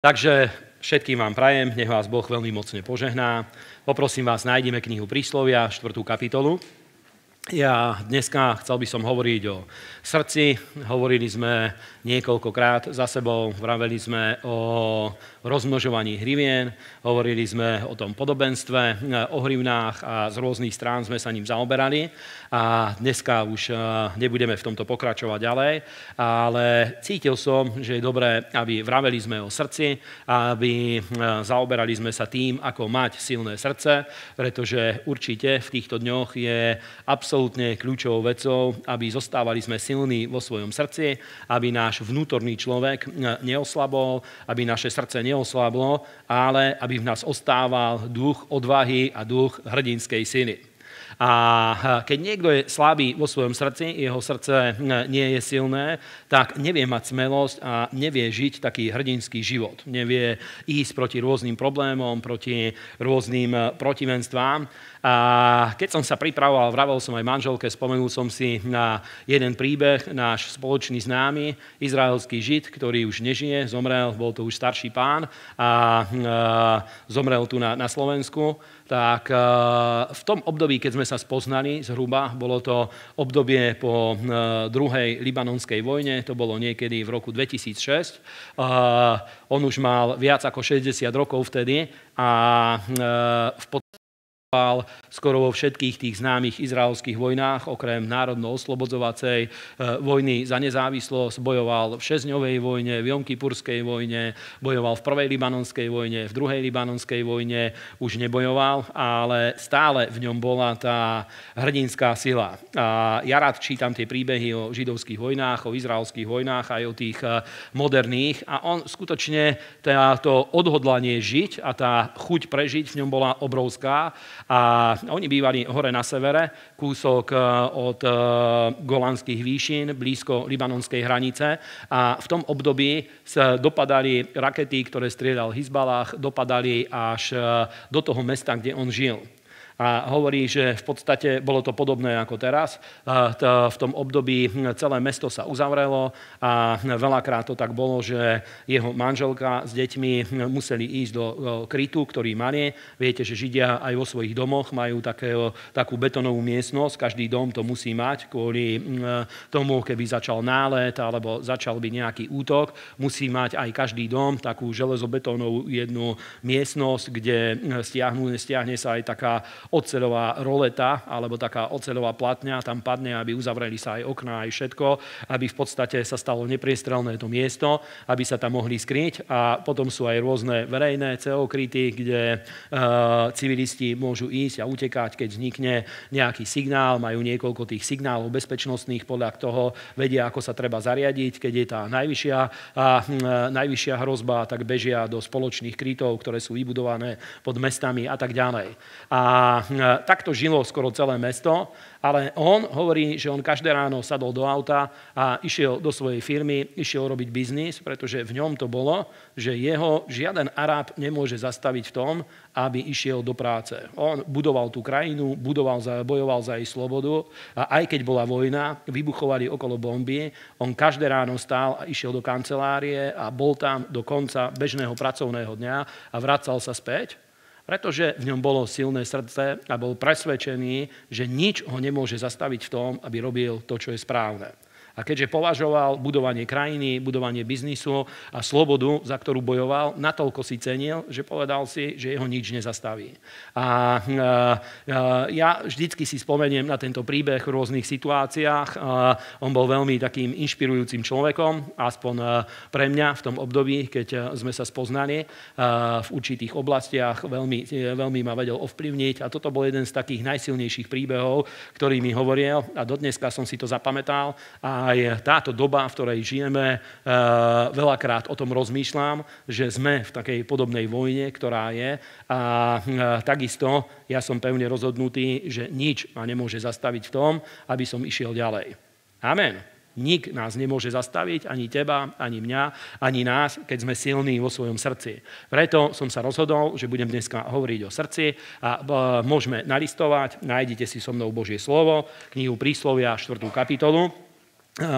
Takže všetkým vám prajem, nech vás Boh veľmi mocne požehná. Poprosím vás, nájdeme knihu Príslovia, 4. kapitolu. Ja dneska chcel by som hovoriť o srdci, hovorili sme niekoľkokrát za sebou, vraveli sme o rozmnožovaní hrivien, hovorili sme o tom podobenstve, eh, o hrivnách a z rôznych strán sme sa ním zaoberali a dneska už eh, nebudeme v tomto pokračovať ďalej, ale cítil som, že je dobré, aby vraveli sme o srdci, aby eh, zaoberali sme sa tým, ako mať silné srdce, pretože určite v týchto dňoch je absolútne absolútne kľúčovou vecou, aby zostávali sme silní vo svojom srdci, aby náš vnútorný človek e, neoslabol, aby naše srdce neoslablo, ale aby v nás ostával duch odvahy a duch hrdinskej syny. A e, keď niekto je slabý vo svojom srdci, jeho srdce e, nie je silné, tak nevie mať smelosť a nevie žiť taký hrdinský život. Nevie ísť proti rôznym problémom, proti rôznym e, protivenstvám. A keď som sa pripravoval, vravel som aj manželke, spomenul som si na jeden príbeh, náš spoločný známy, izraelský žid, ktorý už nežije, zomrel, bol to už starší pán a, a zomrel tu na, na Slovensku tak e, v tom období, keď sme sa spoznali zhruba, bolo to obdobie po e, druhej libanonskej vojne, to bolo niekedy v roku 2006. E, on už mal viac ako 60 rokov vtedy a v bojoval skoro vo všetkých tých známych izraelských vojnách, okrem národno-oslobodzovacej eh, vojny za nezávislosť, bojoval v Šezňovej vojne, v Jomkypurskej vojne, bojoval v prvej libanonskej vojne, v druhej libanonskej vojne, už nebojoval, ale stále v ňom bola tá hrdinská sila. A ja rád čítam tie príbehy o židovských vojnách, o izraelských vojnách, aj o tých eh, moderných a on skutočne to odhodlanie žiť a tá chuť prežiť v ňom bola obrovská a oni bývali hore na severe, kúsok e, od e, golanských výšin, blízko libanonskej hranice. A v tom období sa dopadali rakety, ktoré strieľal Hizbalách, dopadali až e, do toho mesta, kde on žil. A hovorí, že v podstate bolo to podobné ako teraz. V tom období celé mesto sa uzavrelo a veľakrát to tak bolo, že jeho manželka s deťmi museli ísť do e, krytu, ktorý mali. Viete, že Židia aj vo svojich domoch majú také, e, takú betonovú miestnosť. Každý dom to musí mať kvôli tomu, keby začal nálet alebo začal by nejaký útok. Musí mať aj každý dom takú železobetónovú jednu miestnosť, kde e, stiahne sa aj taká oceľová roleta alebo taká oceľová platňa tam padne, aby uzavreli sa aj okná, aj všetko, aby v podstate sa stalo nepriestrelné to miesto, aby sa tam mohli skryť a potom sú aj rôzne verejné ceokryty, kde e, civilisti môžu ísť a utekať, keď vznikne nejaký signál, majú niekoľko tých signálov bezpečnostných, podľa toho vedia, ako sa treba zariadiť, keď je tá najvyššia, a, e, najvyššia hrozba, tak bežia do spoločných krytov, ktoré sú vybudované pod mestami a tak ďalej. A E, takto žilo skoro celé mesto, ale on hovorí, že on každé ráno sadol do auta a išiel do svojej firmy, išiel robiť biznis, pretože v ňom to bolo, že jeho žiaden Arab nemôže zastaviť v tom, aby išiel do práce. On budoval tú krajinu, budoval za, bojoval za jej slobodu a aj keď bola vojna, vybuchovali okolo bomby, on každé ráno stál a išiel do kancelárie a bol tam do konca bežného pracovného dňa a vracal sa späť pretože v ňom bolo silné srdce a bol presvedčený, že nič ho nemôže zastaviť v tom, aby robil to, čo je správne. A keďže považoval budovanie krajiny, budovanie biznisu a slobodu, za ktorú bojoval, natoľko si cenil, že povedal si, že jeho nič nezastaví. A e, e, ja vždycky si spomeniem na tento príbeh v rôznych situáciách. E, on bol veľmi takým inšpirujúcim človekom, aspoň pre mňa v tom období, keď sme sa spoznali v určitých oblastiach, veľmi, veľmi ma vedel ovplyvniť. A toto bol jeden z takých najsilnejších príbehov, ktorý mi hovoril a dodneska som si to zapamätal a aj táto doba, v ktorej žijeme, eh, veľakrát o tom rozmýšľam, že sme v takej podobnej vojne, ktorá je. A eh, takisto ja som pevne rozhodnutý, že nič ma nemôže zastaviť v tom, aby som išiel ďalej. Amen. Nik nás nemôže zastaviť, ani teba, ani mňa, ani nás, keď sme silní vo svojom srdci. Preto som sa rozhodol, že budem dneska hovoriť o srdci a eh, môžeme nalistovať, nájdete si so mnou Božie slovo, knihu Príslovia, 4. kapitolu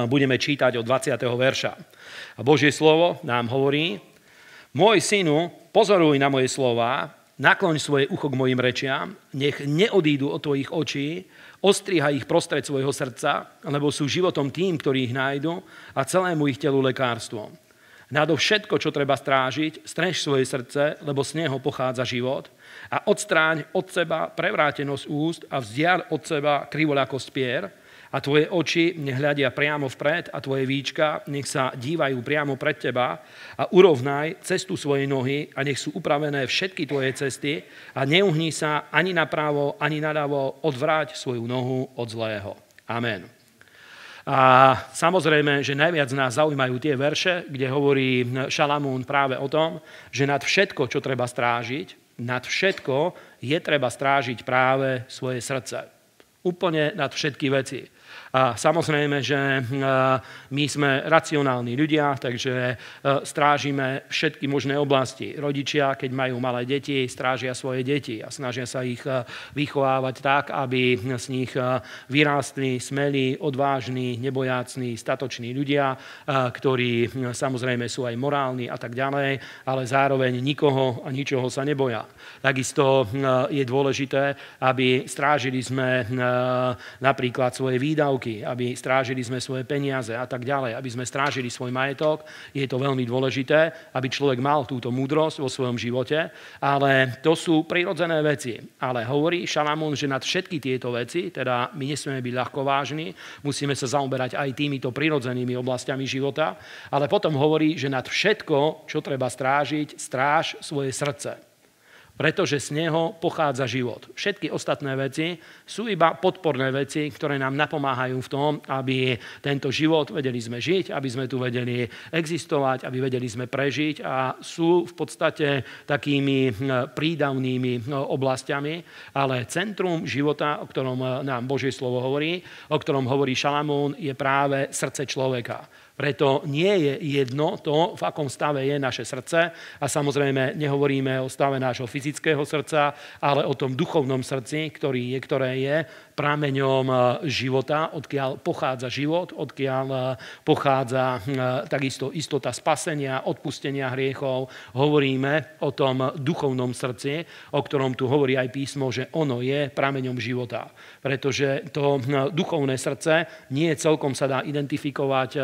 budeme čítať od 20. verša. A Božie slovo nám hovorí, môj synu, pozoruj na moje slova, nakloň svoje ucho k mojim rečiam, nech neodídu od tvojich očí, ostriha ich prostred svojho srdca, lebo sú životom tým, ktorí ich nájdu a celému ich telu lekárstvom. Nádo všetko, čo treba strážiť, strež svoje srdce, lebo z neho pochádza život a odstráň od seba prevrátenosť úst a vzdial od seba krivoľakosť pier, a tvoje oči nehľadia priamo vpred a tvoje víčka nech sa dívajú priamo pred teba a urovnaj cestu svojej nohy a nech sú upravené všetky tvoje cesty a neuhni sa ani napravo, ani naľavo, odvráť svoju nohu od zlého. Amen. A samozrejme, že najviac nás zaujímajú tie verše, kde hovorí Šalamún práve o tom, že nad všetko, čo treba strážiť, nad všetko je treba strážiť práve svoje srdce. Úplne nad všetky veci. Samozrejme, že e, my sme racionálni ľudia, takže e, strážime všetky možné oblasti. Rodičia, keď majú malé deti, strážia svoje deti a snažia sa ich e, vychovávať tak, aby z nich vyrástli smelí, odvážni, nebojácni, statoční ľudia, ktorí samozrejme sú aj morálni a tak ďalej, ale zároveň nikoho a ničoho sa neboja. Takisto je dôležité, aby strážili sme napríklad svoje výdavky, banky, aby strážili sme svoje peniaze a tak ďalej, aby sme strážili svoj majetok. Je to veľmi dôležité, aby človek mal túto múdrosť vo svojom živote, ale to sú prirodzené veci. Ale hovorí Šalamón, že nad všetky tieto veci, teda my nesmieme byť ľahkovážni, musíme sa zaoberať aj týmito prirodzenými oblastiami života, ale potom hovorí, že nad všetko, čo treba strážiť, stráž svoje srdce pretože z neho pochádza život. Všetky ostatné veci sú iba podporné veci, ktoré nám napomáhajú v tom, aby tento život vedeli sme žiť, aby sme tu vedeli existovať, aby vedeli sme prežiť a sú v podstate takými hm, prídavnými hm, oblastiami, ale centrum života, o ktorom hm, nám Božie slovo hovorí, o ktorom hovorí Šalamún, je práve srdce človeka. Preto nie je jedno to, v akom stave je naše srdce. A samozrejme nehovoríme o stave nášho fyzického srdca, ale o tom duchovnom srdci, ktorý je, ktoré je prameňom eh, života, odkiaľ pochádza život, odkiaľ eh, pochádza hm, eh, takisto istota spasenia, odpustenia hriechov. Hovoríme o tom duchovnom srdci, o ktorom tu hovorí aj písmo, že ono je prameňom života. Pretože to hm, duchovné srdce nie celkom sa dá identifikovať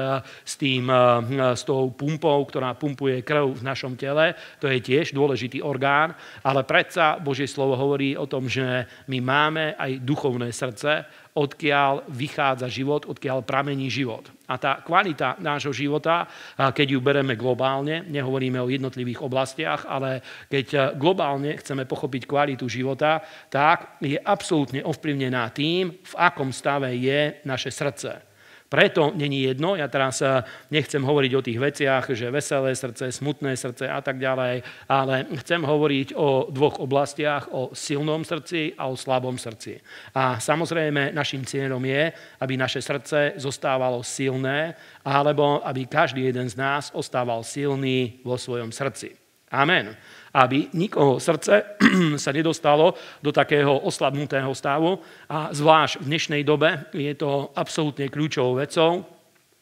s, tým, eh, hm, s tou pumpou, ktorá pumpuje krv v našom tele. To je tiež dôležitý orgán, ale predsa Božie slovo hovorí o tom, že my máme aj duchovné srdce, odkiaľ vychádza život, odkiaľ pramení život. A tá kvalita nášho života, keď ju bereme globálne, nehovoríme o jednotlivých oblastiach, ale keď eh, globálne chceme pochopiť kvalitu života, tak je absolútne ovplyvnená tým, v akom stave je naše srdce. Preto není jedno, ja teraz eh, nechcem hovoriť o tých veciach, že veselé srdce, smutné srdce a tak ďalej, ale chcem hovoriť o dvoch oblastiach, o silnom srdci a o slabom srdci. A samozrejme našim cieľom je, aby naše srdce zostávalo silné, alebo aby každý jeden z nás ostával silný vo svojom srdci. Amen aby nikoho srdce sa nedostalo do takého oslabnutého stavu. A zvlášť v dnešnej dobe je to absolútne kľúčovou vecou,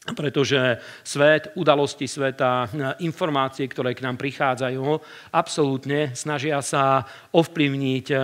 pretože svet, udalosti sveta, informácie, ktoré k nám prichádzajú, absolútne snažia sa ovplyvniť eh,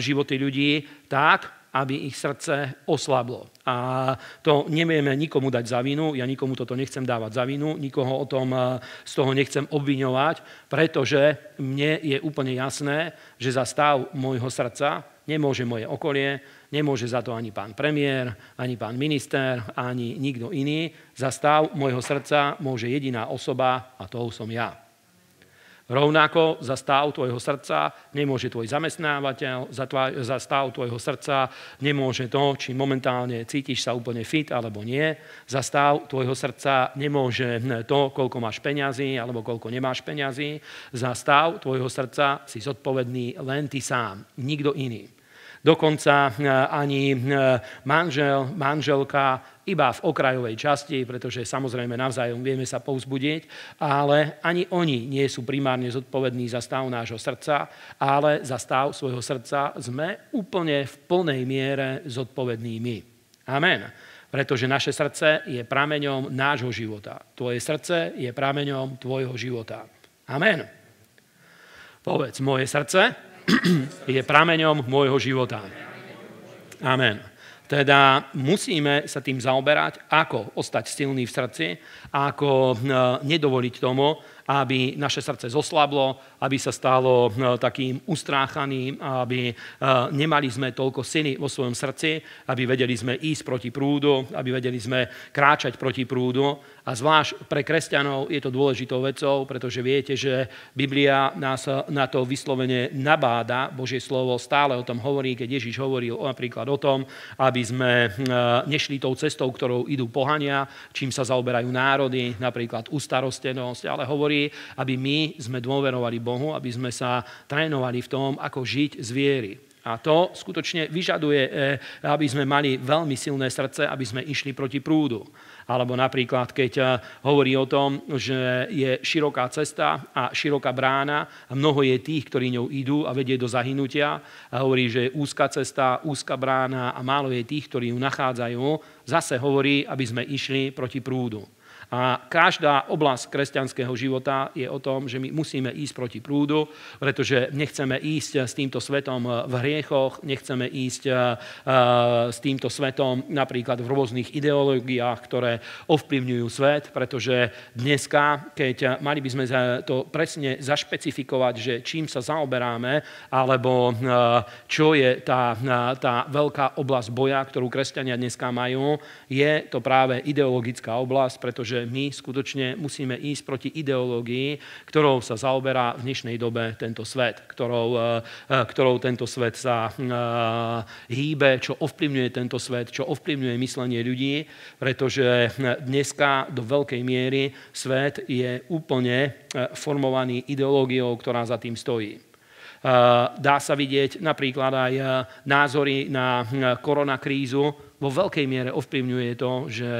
životy ľudí tak, aby ich srdce oslablo. A to nevieme nikomu dať za vinu, ja nikomu toto nechcem dávať za vinu, nikoho o tom e, z toho nechcem obviňovať, pretože mne je úplne jasné, že za stav môjho srdca nemôže moje okolie, nemôže za to ani pán premiér, ani pán minister, ani nikto iný. Za stav môjho srdca môže jediná osoba a toho som ja. Rovnako za stav tvojho srdca nemôže tvoj zamestnávateľ, za, tva, za stav tvojho srdca nemôže to, či momentálne cítiš sa úplne fit alebo nie. Za stav tvojho srdca nemôže to, koľko máš peňazí alebo koľko nemáš peňazí. Za stav tvojho srdca si zodpovedný len ty sám, nikto iný. Dokonca eh, ani eh, manžel, manželka iba v okrajovej časti, pretože samozrejme navzájom vieme sa povzbudieť, ale ani oni nie sú primárne zodpovední za stav nášho srdca, ale za stav svojho srdca sme úplne v plnej miere zodpovední my. Amen. Pretože naše srdce je prameňom nášho života. Tvoje srdce je prameňom tvojho života. Amen. Povedz, moje srdce je prameňom môjho života. Amen. Teda musíme sa tým zaoberať, ako ostať silný v srdci, ako e, nedovoliť tomu, aby naše srdce zoslablo, aby sa stalo eh, takým ustráchaným, aby eh, nemali sme toľko syny vo svojom srdci, aby vedeli sme ísť proti prúdu, aby vedeli sme kráčať proti prúdu. A zvlášť pre kresťanov je to dôležitou vecou, pretože viete, že Biblia nás eh, na to vyslovene nabáda. Božie slovo stále o tom hovorí, keď Ježiš hovoril napríklad o tom, aby sme nešli tou cestou, ktorou idú pohania, čím sa zaoberajú národy, napríklad ustarostenosť, ale hovorí, aby my sme dôverovali Bohu, aby sme sa trénovali v tom, ako žiť z viery. A to skutočne vyžaduje, e, aby sme mali veľmi silné srdce, aby sme išli proti prúdu. Alebo napríklad, keď e, hovorí o tom, že je široká cesta a široká brána a mnoho je tých, ktorí ňou idú a vedie do zahynutia. A hovorí, že je úzka cesta, úzka brána a málo je tých, ktorí ju nachádzajú. Zase hovorí, aby sme išli proti prúdu. A každá oblasť kresťanského života je o tom, že my musíme ísť proti prúdu, pretože nechceme ísť s týmto svetom v hriechoch, nechceme ísť e, e, s týmto svetom napríklad v rôznych ideológiách, ktoré ovplyvňujú svet, pretože dneska, keď mali by sme to presne zašpecifikovať, že čím sa zaoberáme, alebo e, čo je tá, tá veľká oblasť boja, ktorú kresťania dneska majú, je to práve ideologická oblasť, pretože že my skutočne musíme ísť proti ideológii, ktorou sa zaoberá v dnešnej dobe tento svet, ktorou, e, e, ktorou tento svet sa e, hýbe, čo ovplyvňuje tento svet, čo ovplyvňuje myslenie ľudí, pretože dneska do veľkej miery svet je úplne formovaný ideológiou, ktorá za tým stojí. Dá sa vidieť napríklad aj názory na hm, koronakrízu, vo veľkej miere ovplyvňuje to, že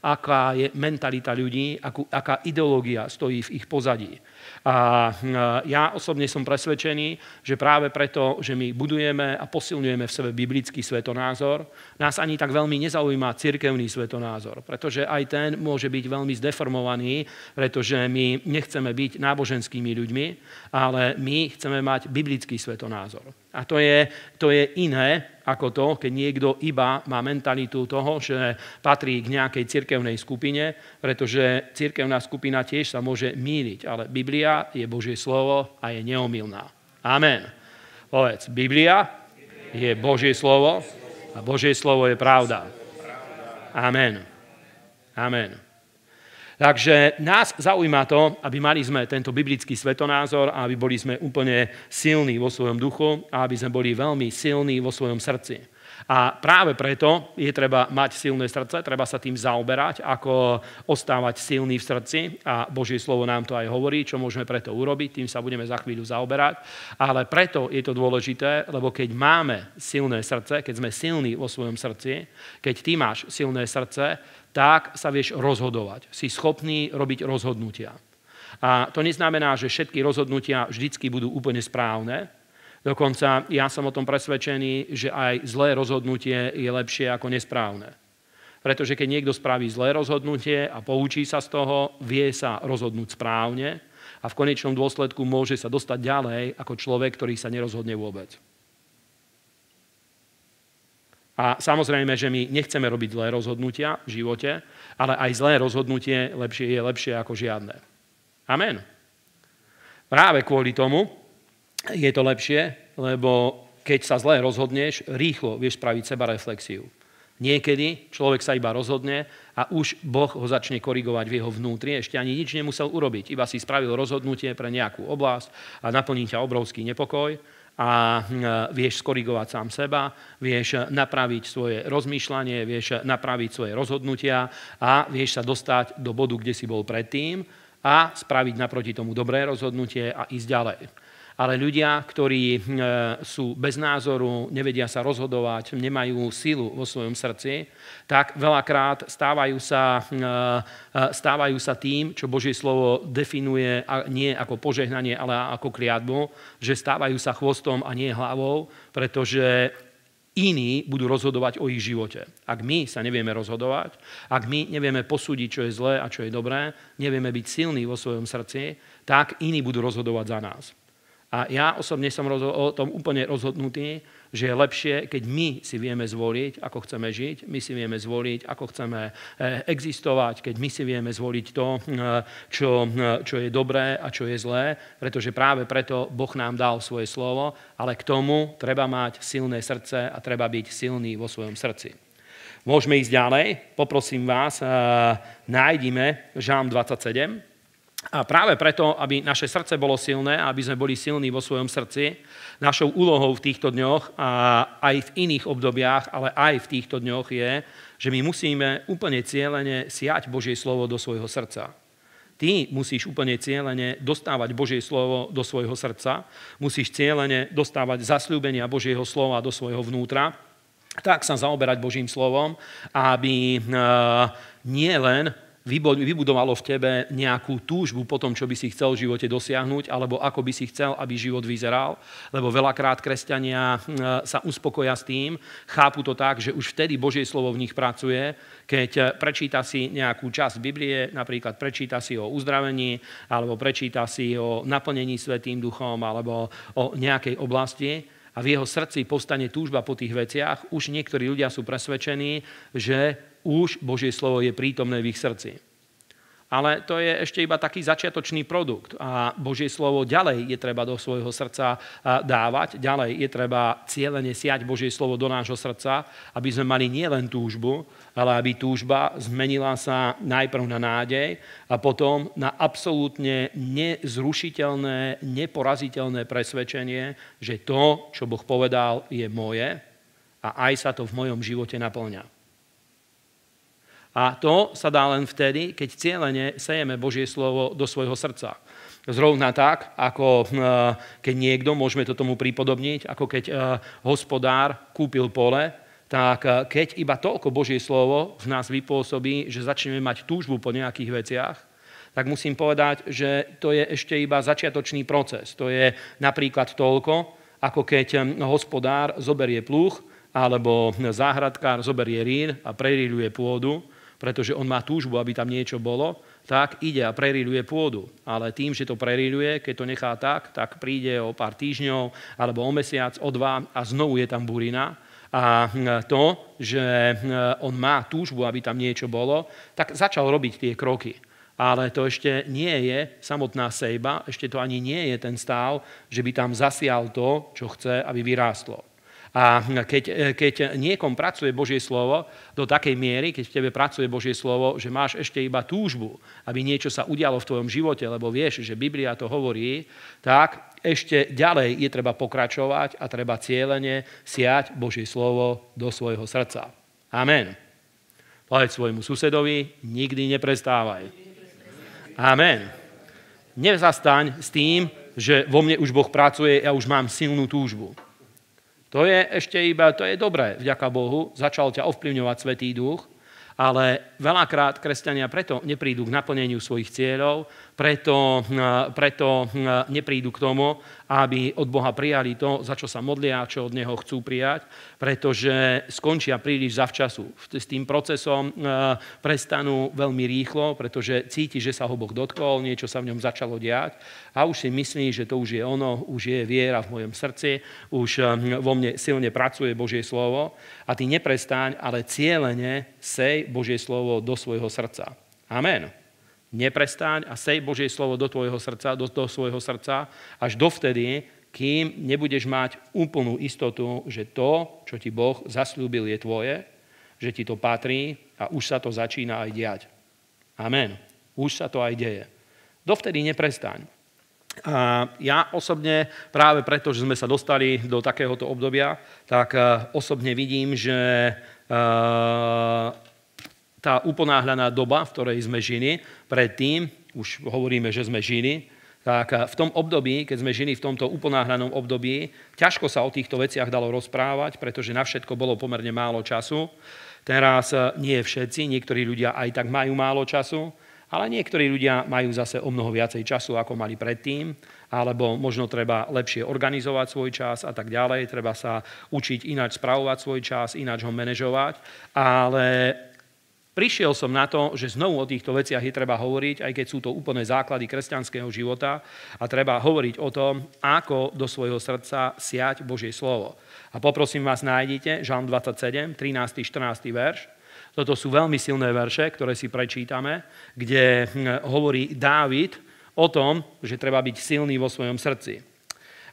aká je mentalita ľudí, akú, aká ideológia stojí v ich pozadí. A e, ja osobne som presvedčený, že práve preto, že my budujeme a posilňujeme v sebe biblický svetonázor, nás ani tak veľmi nezaujíma cirkevný svetonázor, pretože aj ten môže byť veľmi zdeformovaný, pretože my nechceme byť náboženskými ľuďmi, ale my chceme mať biblický svetonázor. A to je, to je iné ako to, keď niekto iba má mentalitu toho, že patrí k nejakej cirkevnej skupine, pretože cirkevná skupina tiež sa môže míriť, ale Biblia je Božie slovo a je neomilná. Amen. Povedz, Biblia je Božie slovo a Božie slovo je pravda. Amen. Amen. Takže nás zaujíma to, aby mali sme tento biblický svetonázor a aby boli sme úplne silní vo svojom duchu a aby sme boli veľmi silní vo svojom srdci. A práve preto je treba mať silné srdce, treba sa tým zaoberať, ako ostávať silný v srdci. A Božie slovo nám to aj hovorí, čo môžeme preto urobiť, tým sa budeme za chvíľu zaoberať. Ale preto je to dôležité, lebo keď máme silné srdce, keď sme silní vo svojom srdci, keď ty máš silné srdce, tak sa vieš rozhodovať. Si schopný robiť rozhodnutia. A to neznamená, že všetky rozhodnutia vždycky budú úplne správne. Dokonca ja som o tom presvedčený, že aj zlé rozhodnutie je lepšie ako nesprávne. Pretože keď niekto spraví zlé rozhodnutie a poučí sa z toho, vie sa rozhodnúť správne a v konečnom dôsledku môže sa dostať ďalej ako človek, ktorý sa nerozhodne vôbec. A samozrejme, že my nechceme robiť zlé rozhodnutia v živote, ale aj zlé rozhodnutie lepšie, je lepšie ako žiadne. Amen. Práve kvôli tomu je to lepšie, lebo keď sa zle rozhodneš, rýchlo vieš spraviť seba reflexiu. Niekedy človek sa iba rozhodne a už Boh ho začne korigovať v jeho vnútri. Ešte ani nič nemusel urobiť, iba si spravil rozhodnutie pre nejakú oblasť a naplní ťa obrovský nepokoj a hm, vieš skorigovať sám seba, vieš napraviť svoje rozmýšľanie, vieš napraviť svoje rozhodnutia a vieš sa dostať do bodu, kde si bol predtým a spraviť naproti tomu dobré rozhodnutie a ísť ďalej ale ľudia, ktorí e, sú bez názoru, nevedia sa rozhodovať, nemajú silu vo svojom srdci, tak veľakrát stávajú sa, e, e, stávajú sa tým, čo Božie slovo definuje nie ako požehnanie, ale ako kliatbu, že stávajú sa chvostom a nie hlavou, pretože iní budú rozhodovať o ich živote. Ak my sa nevieme rozhodovať, ak my nevieme posúdiť, čo je zlé a čo je dobré, nevieme byť silní vo svojom srdci, tak iní budú rozhodovať za nás. A ja osobne som o tom úplne rozhodnutý, že je lepšie, keď my si vieme zvoliť, ako chceme žiť, my si vieme zvoliť, ako chceme eh, existovať, keď my si vieme zvoliť to, eh, čo, eh, čo je dobré a čo je zlé, pretože práve preto Boh nám dal svoje slovo, ale k tomu treba mať silné srdce a treba byť silný vo svojom srdci. Môžeme ísť ďalej. Poprosím vás, nájdime Žám 27. A práve preto, aby naše srdce bolo silné a aby sme boli silní vo svojom srdci, našou úlohou v týchto dňoch a aj v iných obdobiach, ale aj v týchto dňoch je, že my musíme úplne cieľene siať Božie slovo do svojho srdca. Ty musíš úplne cieľene dostávať Božie slovo do svojho srdca, musíš cieľene dostávať zasľúbenia Božieho slova do svojho vnútra, tak sa zaoberať Božím slovom, aby eh, nie len vybudovalo v tebe nejakú túžbu po tom, čo by si chcel v živote dosiahnuť, alebo ako by si chcel, aby život vyzeral. Lebo veľakrát kresťania hm, sa uspokoja s tým, chápu to tak, že už vtedy Božie slovo v nich pracuje, keď eh, prečíta si nejakú časť Biblie, napríklad prečíta si o uzdravení, alebo prečíta si o naplnení Svetým duchom, alebo o nejakej oblasti a v jeho srdci povstane túžba po tých veciach. Už niektorí ľudia sú presvedčení, že už Božie slovo je prítomné v ich srdci. Ale to je ešte iba taký začiatočný produkt a Božie slovo ďalej je treba do svojho srdca dávať, ďalej je treba cieľene siať Božie slovo do nášho srdca, aby sme mali nielen túžbu, ale aby túžba zmenila sa najprv na nádej a potom na absolútne nezrušiteľné, neporaziteľné presvedčenie, že to, čo Boh povedal, je moje a aj sa to v mojom živote naplňa. A to sa dá len vtedy, keď cieľene sejeme Božie slovo do svojho srdca. Zrovna tak, ako e, keď niekto, môžeme to tomu pripodobniť, ako keď e, hospodár kúpil pole, tak e, keď iba toľko Božie slovo v nás vypôsobí, že začneme mať túžbu po nejakých veciach, tak musím povedať, že to je ešte iba začiatočný proces. To je napríklad toľko, ako keď hospodár zoberie pluch alebo záhradkár zoberie rín a preríľuje pôdu pretože on má túžbu, aby tam niečo bolo, tak ide a preríľuje pôdu. Ale tým, že to preríľuje, keď to nechá tak, tak príde o pár týždňov alebo o mesiac, o dva a znovu je tam burina. A hm, to, že hm, on má túžbu, aby tam niečo bolo, tak začal robiť tie kroky. Ale to ešte nie je samotná sejba, ešte to ani nie je ten stav, že by tam zasial to, čo chce, aby vyrástlo. A keď, e, keď niekom pracuje Božie slovo do takej miery, keď v tebe pracuje Božie slovo, že máš ešte iba túžbu, aby niečo sa udialo v tvojom živote, lebo vieš, že Biblia to hovorí, tak ešte ďalej je treba pokračovať a treba cieľene siať Božie slovo do svojho srdca. Amen. Povedz svojmu susedovi, nikdy neprestávaj. Amen. Nezastaň s tým, že vo mne už Boh pracuje, ja už mám silnú túžbu. To je ešte iba, to je dobré, vďaka Bohu, začal ťa ovplyvňovať Svetý duch, ale veľakrát kresťania preto neprídu k naplneniu svojich cieľov, preto, eh, preto eh, neprídu k tomu, aby od Boha prijali to, za čo sa modlia a čo od Neho chcú prijať, pretože skončia príliš zavčasu. S tým procesom eh, prestanú veľmi rýchlo, pretože cíti, že sa ho Boh dotkol, niečo sa v ňom začalo diať a už si myslí, že to už je ono, už je viera v mojom srdci, už vo mne silne pracuje Božie slovo a ty neprestaň, ale cieľene sej Božie slovo slovo do svojho srdca. Amen. Neprestaň a sej Božie slovo do tvojho srdca, do, toho svojho srdca, až dovtedy, kým nebudeš mať úplnú istotu, že to, čo ti Boh zaslúbil, je tvoje, že ti to patrí a už sa to začína aj diať. Amen. Už sa to aj deje. Dovtedy neprestaň. A ja osobne, práve preto, že sme sa dostali do takéhoto obdobia, tak eh, osobne vidím, že eh, tá uponáhľaná doba, v ktorej sme žili, predtým, už hovoríme, že sme žili, tak eh, v tom období, keď sme žili v tomto uponáhľanom období, ťažko sa o týchto veciach dalo rozprávať, pretože na všetko bolo pomerne málo času. Teraz eh, nie všetci, niektorí ľudia aj tak majú málo času, ale niektorí ľudia majú zase o mnoho viacej času, ako mali predtým, alebo možno treba lepšie organizovať svoj čas a tak ďalej, treba sa učiť ináč spravovať svoj čas, ináč ho manažovať, ale Prišiel som na to, že znovu o týchto veciach je treba hovoriť, aj keď sú to úplné základy kresťanského života a treba hovoriť o tom, ako do svojho srdca siať Božie slovo. A poprosím vás, nájdite Žalm 27, 13. 14. verš. Toto sú veľmi silné verše, ktoré si prečítame, kde hm, hovorí Dávid o tom, že treba byť silný vo svojom srdci.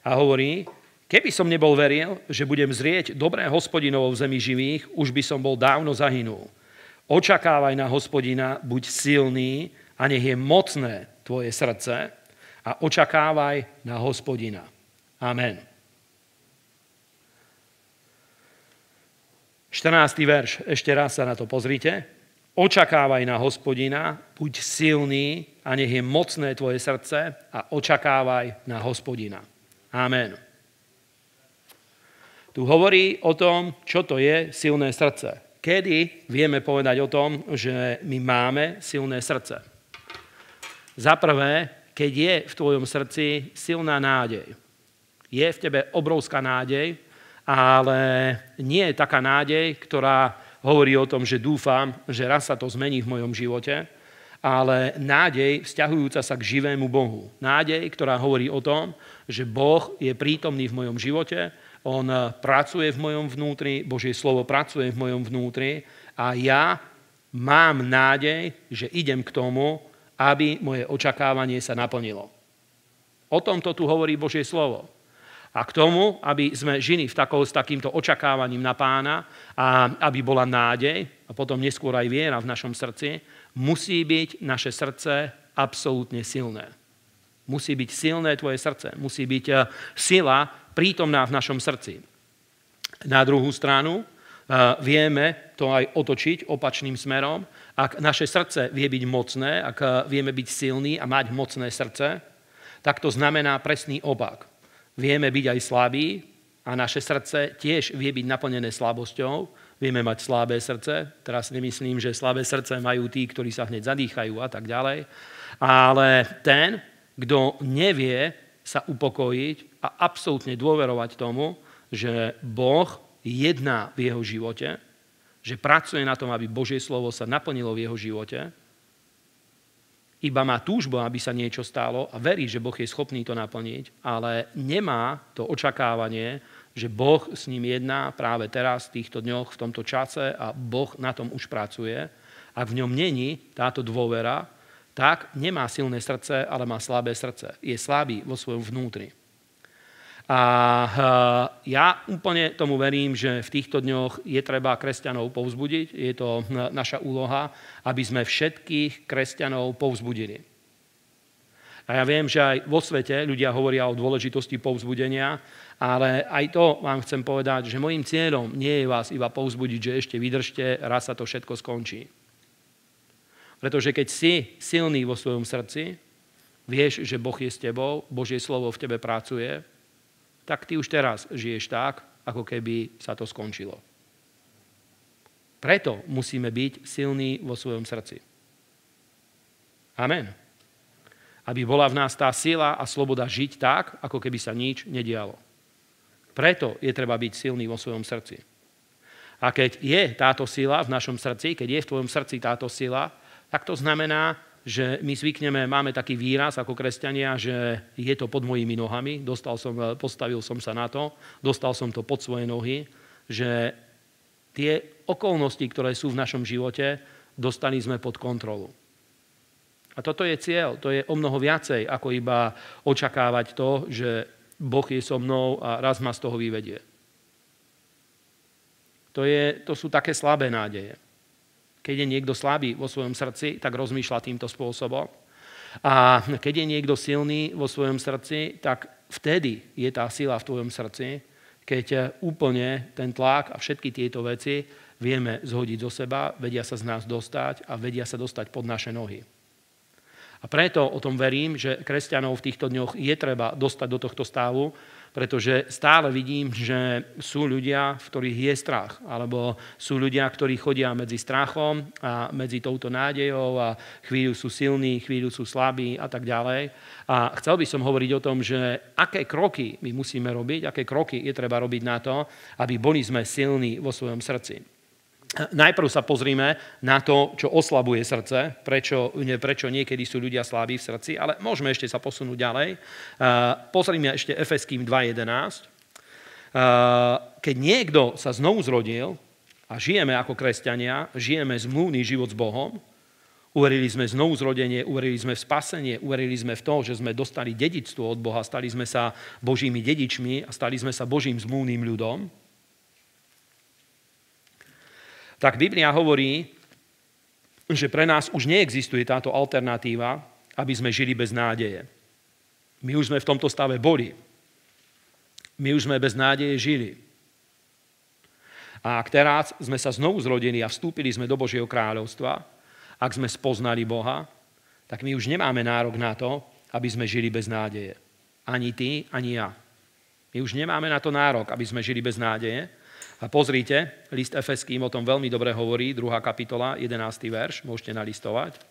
A hovorí, keby som nebol veril, že budem zrieť dobré hospodinovo v zemi živých, už by som bol dávno zahynul. Očakávaj na hospodina, buď silný a nech je mocné tvoje srdce a očakávaj na hospodina. Amen. 14. verš, ešte raz sa na to pozrite. Očakávaj na hospodina, buď silný a nech je mocné tvoje srdce a očakávaj na hospodina. Amen. Tu hovorí o tom, čo to je silné srdce. Kedy vieme povedať o tom, že my máme silné srdce? Za prvé, keď je v tvojom srdci silná nádej. Je v tebe obrovská nádej, ale nie je taká nádej, ktorá hovorí o tom, že dúfam, že raz sa to zmení v mojom živote, ale nádej vzťahujúca sa k živému Bohu. Nádej, ktorá hovorí o tom, že Boh je prítomný v mojom živote on eh, pracuje v mojom vnútri, Božie slovo pracuje v mojom vnútri a ja mám nádej, že idem k tomu, aby moje očakávanie sa naplnilo. O tomto tu hovorí Božie slovo. A k tomu, aby sme žili v takou, s takýmto očakávaním na pána a aby bola nádej a potom neskôr aj viera v našom srdci, musí byť naše srdce absolútne silné. Musí byť silné tvoje srdce. Musí byť eh, sila prítomná v našom srdci. Na druhú stranu e, vieme to aj otočiť opačným smerom. Ak naše srdce vie byť mocné, ak e, vieme byť silný a mať mocné srdce, tak to znamená presný opak. Vieme byť aj slabí a naše srdce tiež vie byť naplnené slabosťou, vieme mať slabé srdce. Teraz nemyslím, že slabé srdce majú tí, ktorí sa hneď zadýchajú a tak ďalej. Ale ten, kto nevie sa upokojiť, a absolútne dôverovať tomu, že Boh jedná v jeho živote, že pracuje na tom, aby Božie slovo sa naplnilo v jeho živote, iba má túžbu, aby sa niečo stalo a verí, že Boh je schopný to naplniť, ale nemá to očakávanie, že Boh s ním jedná práve teraz, v týchto dňoch, v tomto čase a Boh na tom už pracuje. Ak v ňom není táto dôvera, tak nemá silné srdce, ale má slabé srdce. Je slabý vo svojom vnútri. A eh, ja úplne tomu verím, že v týchto dňoch je treba kresťanov povzbudiť. Je to eh, naša úloha, aby sme všetkých kresťanov povzbudili. A ja viem, že aj vo svete ľudia hovoria o dôležitosti povzbudenia, ale aj to vám chcem povedať, že môjim cieľom nie je vás iba povzbudiť, že ešte vydržte, raz sa to všetko skončí. Pretože keď si silný vo svojom srdci, vieš, že Boh je s tebou, Božie slovo v tebe pracuje, tak ty už teraz žiješ tak, ako keby sa to skončilo. Preto musíme byť silní vo svojom srdci. Amen. Aby bola v nás tá sila a sloboda žiť tak, ako keby sa nič nedialo. Preto je treba byť silný vo svojom srdci. A keď je táto sila v našom srdci, keď je v tvojom srdci táto sila, tak to znamená, že my zvykneme, máme taký výraz ako kresťania, že je to pod mojimi nohami, dostal som, e, postavil som sa na to, dostal som to pod svoje nohy, že tie okolnosti, ktoré sú v našom živote, dostali sme pod kontrolu. A toto je cieľ, to je o mnoho viacej, ako iba očakávať to, že Boh je so mnou a raz ma z toho vyvedie. To, je, to sú také slabé nádeje. Keď je niekto slabý vo svojom srdci, tak rozmýšľa týmto spôsobom. A keď je niekto silný vo svojom srdci, tak vtedy je tá sila v tvojom srdci, keď úplne ten tlak a všetky tieto veci vieme zhodiť zo seba, vedia sa z nás dostať a vedia sa dostať pod naše nohy. A preto o tom verím, že kresťanov v týchto dňoch je treba dostať do tohto stavu, pretože stále vidím, že sú ľudia, v ktorých je strach, alebo sú ľudia, ktorí chodia medzi strachom a medzi touto nádejou a chvíľu sú silní, chvíľu sú slabí a tak ďalej. A chcel by som hovoriť o tom, že aké kroky my musíme robiť, aké kroky je treba robiť na to, aby boli sme silní vo svojom srdci najprv sa pozrime na to, čo oslabuje srdce, prečo, prečo niekedy sú ľudia slabí v srdci, ale môžeme ešte sa posunúť ďalej. Uh, pozrime ešte Efeským 2.11. Uh, keď niekto sa znovu zrodil a žijeme ako kresťania, žijeme zmluvný život s Bohom, Uverili sme znovu zrodenie, uverili sme v spasenie, uverili sme v to, že sme dostali dedictvo od Boha, stali sme sa Božími dedičmi a stali sme sa Božím zmluvným ľudom tak Biblia hovorí, že pre nás už neexistuje táto alternatíva, aby sme žili bez nádeje. My už sme v tomto stave boli. My už sme bez nádeje žili. A ak teraz sme sa znovu zrodili a vstúpili sme do Božieho kráľovstva, ak sme spoznali Boha, tak my už nemáme nárok na to, aby sme žili bez nádeje. Ani ty, ani ja. My už nemáme na to nárok, aby sme žili bez nádeje, a pozrite, list im o tom veľmi dobre hovorí, 2. kapitola, 11. verš, môžete nalistovať.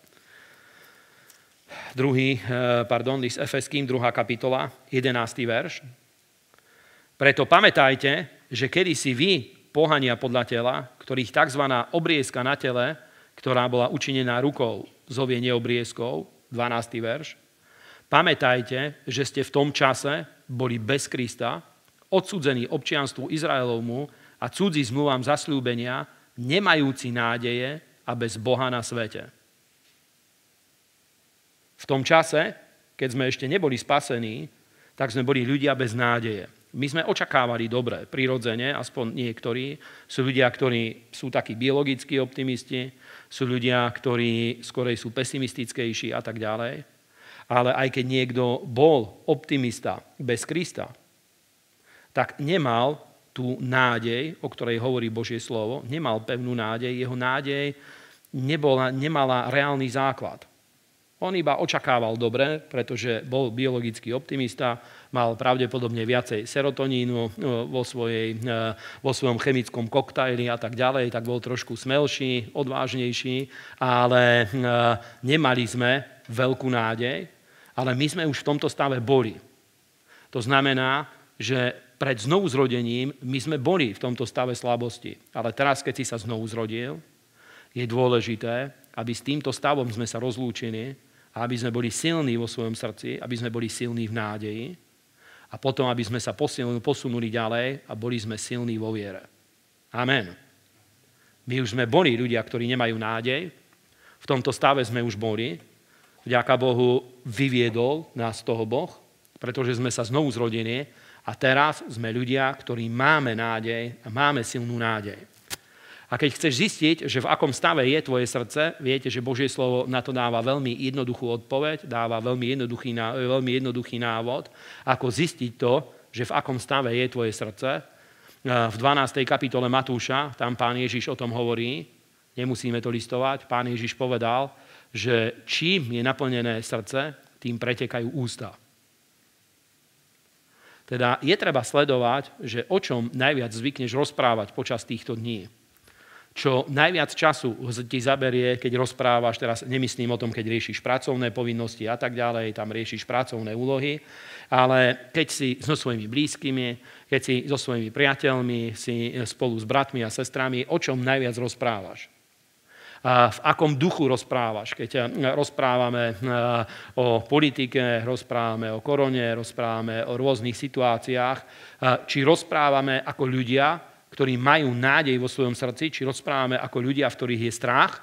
Druhý, eh, pardon, list Efeským, 2. kapitola, 11. verš. Preto pamätajte, že kedysi vy, pohania podľa tela, ktorých tzv. obriezka na tele, ktorá bola učinená rukou, zovie neobriezkou, 12. verš, pamätajte, že ste v tom čase boli bez Krista, odsudzení občianstvu Izraelovmu a cudzí zmluvám zasľúbenia, nemajúci nádeje a bez Boha na svete. V tom čase, keď sme ešte neboli spasení, tak sme boli ľudia bez nádeje. My sme očakávali dobre, prirodzene, aspoň niektorí. Sú ľudia, ktorí sú takí biologickí optimisti, sú ľudia, ktorí skorej sú pesimistickejší a tak ďalej. Ale aj keď niekto bol optimista bez Krista, tak nemal tú nádej, o ktorej hovorí Božie slovo, nemal pevnú nádej, jeho nádej nebola, nemala reálny základ. On iba očakával dobre, pretože bol biologický optimista, mal pravdepodobne viacej serotonínu eh, vo, svojej, eh, vo svojom chemickom koktajli a tak ďalej, tak bol trošku smelší, odvážnejší, ale eh, nemali sme veľkú nádej, ale my sme už v tomto stave boli. To znamená, že pred znovuzrodením my sme boli v tomto stave slabosti. Ale teraz, keď si sa znovu zrodil, je dôležité, aby s týmto stavom sme sa rozlúčili a aby sme boli silní vo svojom srdci, aby sme boli silní v nádeji a potom, aby sme sa posunuli ďalej a boli sme silní vo viere. Amen. My už sme boli ľudia, ktorí nemajú nádej. V tomto stave sme už boli. Vďaka Bohu vyviedol nás toho Boh, pretože sme sa znovu zrodili a teraz sme ľudia, ktorí máme nádej a máme silnú nádej. A keď chceš zistiť, že v akom stave je tvoje srdce, viete, že Božie slovo na to dáva veľmi jednoduchú odpoveď, dáva veľmi jednoduchý, veľmi jednoduchý návod, ako zistiť to, že v akom stave je tvoje srdce. V 12. kapitole Matúša, tam pán Ježiš o tom hovorí, nemusíme to listovať, pán Ježiš povedal, že čím je naplnené srdce, tým pretekajú ústa. Teda je treba sledovať, že o čom najviac zvykneš rozprávať počas týchto dní. Čo najviac času ti zaberie, keď rozprávaš, teraz nemyslím o tom, keď riešiš pracovné povinnosti a tak ďalej, tam riešiš pracovné úlohy, ale keď si so svojimi blízkymi, keď si so svojimi priateľmi, si spolu s bratmi a sestrami, o čom najviac rozprávaš v akom duchu rozprávaš. Keď e, rozprávame e, o politike, rozprávame o korone, rozprávame o rôznych situáciách, e, či rozprávame ako ľudia, ktorí majú nádej vo svojom srdci, či rozprávame ako ľudia, v ktorých je strach,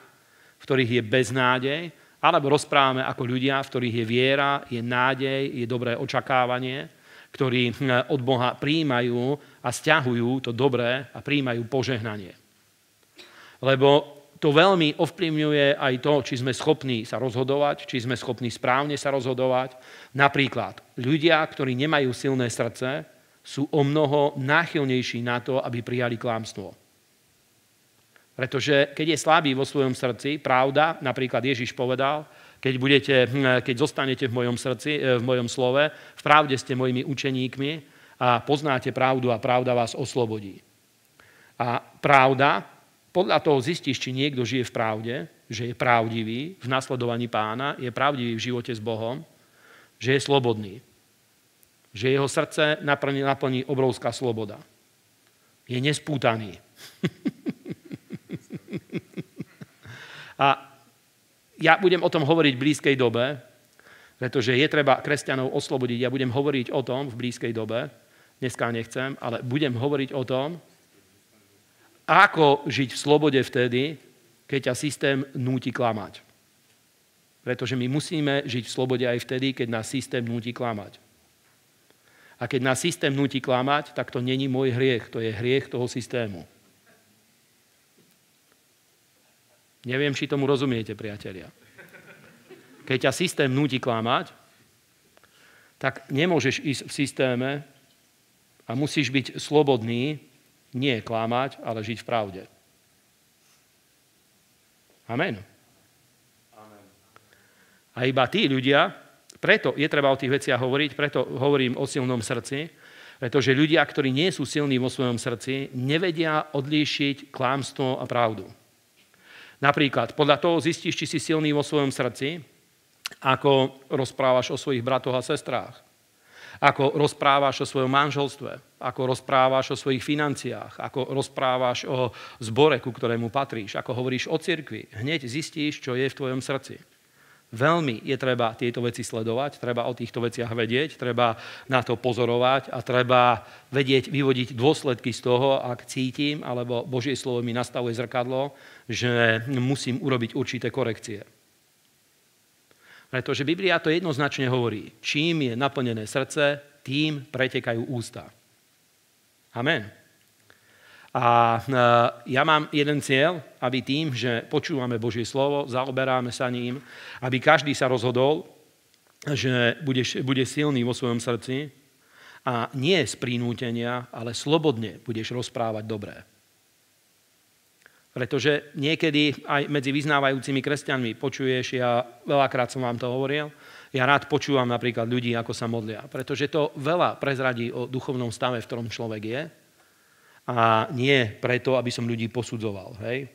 v ktorých je beznádej, alebo rozprávame ako ľudia, v ktorých je viera, je nádej, je dobré očakávanie, ktorí od Boha príjmajú a stiahujú to dobré a príjmajú požehnanie. Lebo to veľmi ovplyvňuje aj to, či sme schopní sa rozhodovať, či sme schopní správne sa rozhodovať. Napríklad ľudia, ktorí nemajú silné srdce, sú o mnoho náchylnejší na to, aby prijali klámstvo. Pretože keď je slabý vo svojom srdci, pravda, napríklad Ježiš povedal, keď, budete, hm, keď zostanete v mojom srdci, eh, v mojom slove, v pravde ste mojimi učeníkmi a poznáte pravdu a pravda vás oslobodí. A pravda podľa toho zistíš, či niekto žije v pravde, že je pravdivý v nasledovaní pána, je pravdivý v živote s Bohom, že je slobodný. Že jeho srdce naplní, naplní obrovská sloboda. Je nespútaný. A ja budem o tom hovoriť v blízkej dobe, pretože je treba kresťanov oslobodiť. Ja budem hovoriť o tom v blízkej dobe, dneska nechcem, ale budem hovoriť o tom, ako žiť v slobode vtedy, keď ťa systém núti klamať? Pretože my musíme žiť v slobode aj vtedy, keď nás systém núti klamať. A keď nás systém núti klamať, tak to není môj hriech, to je hriech toho systému. Neviem, či tomu rozumiete, priatelia. Keď ťa systém núti klamať, tak nemôžeš ísť v systéme a musíš byť slobodný nie klamať, ale žiť v pravde. Amen. Amen. A iba tí ľudia, preto je treba o tých veciach hovoriť, preto hovorím o silnom srdci, pretože ľudia, ktorí nie sú silní vo svojom srdci, nevedia odlíšiť klámstvo a pravdu. Napríklad, podľa toho zistíš, či si silný vo svojom srdci, ako rozprávaš o svojich bratoch a sestrách ako rozprávaš o svojom manželstve, ako rozprávaš o svojich financiách, ako rozprávaš o zbore, ku ktorému patríš, ako hovoríš o cirkvi. Hneď zistíš, čo je v tvojom srdci. Veľmi je treba tieto veci sledovať, treba o týchto veciach vedieť, treba na to pozorovať a treba vedieť vyvodiť dôsledky z toho, ak cítim, alebo Božie slovo mi nastavuje zrkadlo, že musím urobiť určité korekcie. Pretože Biblia to jednoznačne hovorí. Čím je naplnené srdce, tým pretekajú ústa. Amen. A e, ja mám jeden cieľ, aby tým, že počúvame Božie slovo, zaoberáme sa ním, aby každý sa rozhodol, že bude, bude silný vo svojom srdci a nie z prinútenia, ale slobodne budeš rozprávať dobré. Pretože niekedy aj medzi vyznávajúcimi kresťanmi počuješ, ja veľakrát som vám to hovoril, ja rád počúvam napríklad ľudí, ako sa modlia, pretože to veľa prezradí o duchovnom stave, v ktorom človek je a nie preto, aby som ľudí posudzoval. Hej?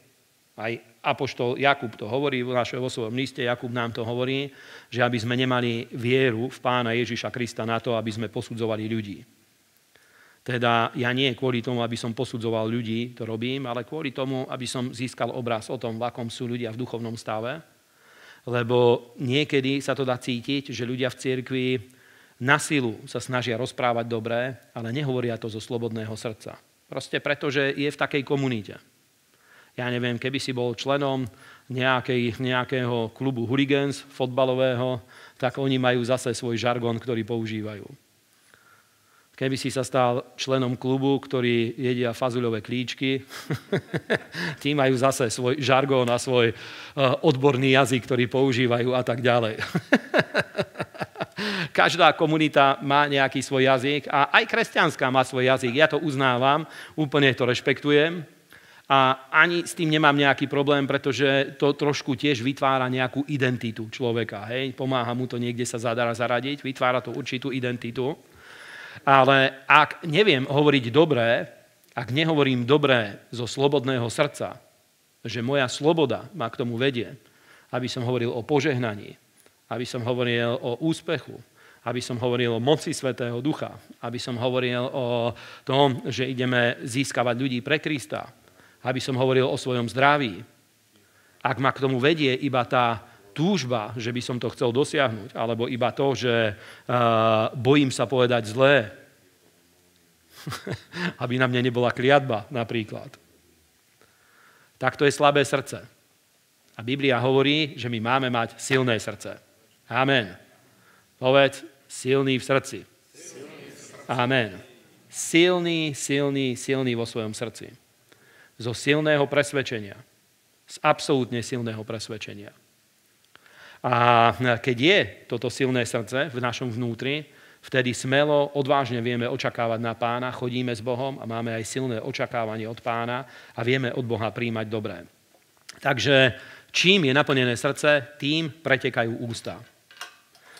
Aj Apoštol Jakub to hovorí v našej osobnom liste, Jakub nám to hovorí, že aby sme nemali vieru v pána Ježiša Krista na to, aby sme posudzovali ľudí. Teda ja nie kvôli tomu, aby som posudzoval ľudí, to robím, ale kvôli tomu, aby som získal obraz o tom, v akom sú ľudia v duchovnom stave. Lebo niekedy sa to dá cítiť, že ľudia v cirkvi na silu sa snažia rozprávať dobré, ale nehovoria to zo slobodného srdca. Proste preto, že je v takej komunite. Ja neviem, keby si bol členom nejakej, nejakého klubu hooligans fotbalového, tak oni majú zase svoj žargon, ktorý používajú keby si sa stal členom klubu, ktorý jedia fazuľové klíčky. Tí majú zase svoj žargón a svoj e, odborný jazyk, ktorý používajú a tak ďalej. Každá komunita má nejaký svoj jazyk a aj kresťanská má svoj jazyk. Ja to uznávam, úplne to rešpektujem. A ani s tým nemám nejaký problém, pretože to trošku tiež vytvára nejakú identitu človeka. Hej? Pomáha mu to niekde sa zadara zaradiť, vytvára to určitú identitu. Ale ak neviem hovoriť dobré, ak nehovorím dobré zo slobodného srdca, že moja sloboda ma k tomu vedie, aby som hovoril o požehnaní, aby som hovoril o úspechu, aby som hovoril o moci Svetého Ducha, aby som hovoril o tom, že ideme získavať ľudí pre Krista, aby som hovoril o svojom zdraví. Ak ma k tomu vedie iba tá túžba, že by som to chcel dosiahnuť, alebo iba to, že eh, bojím sa povedať zlé, aby na mne nebola kliatba napríklad. Tak to je slabé srdce. A Biblia hovorí, že my máme mať silné srdce. Amen. Povedz, silný v srdci. Amen. Silný, silný, silný vo svojom srdci. Zo silného presvedčenia. Z absolútne silného presvedčenia. A keď je toto silné srdce v našom vnútri, vtedy smelo, odvážne vieme očakávať na pána, chodíme s Bohom a máme aj silné očakávanie od pána a vieme od Boha príjmať dobré. Takže čím je naplnené srdce, tým pretekajú ústa.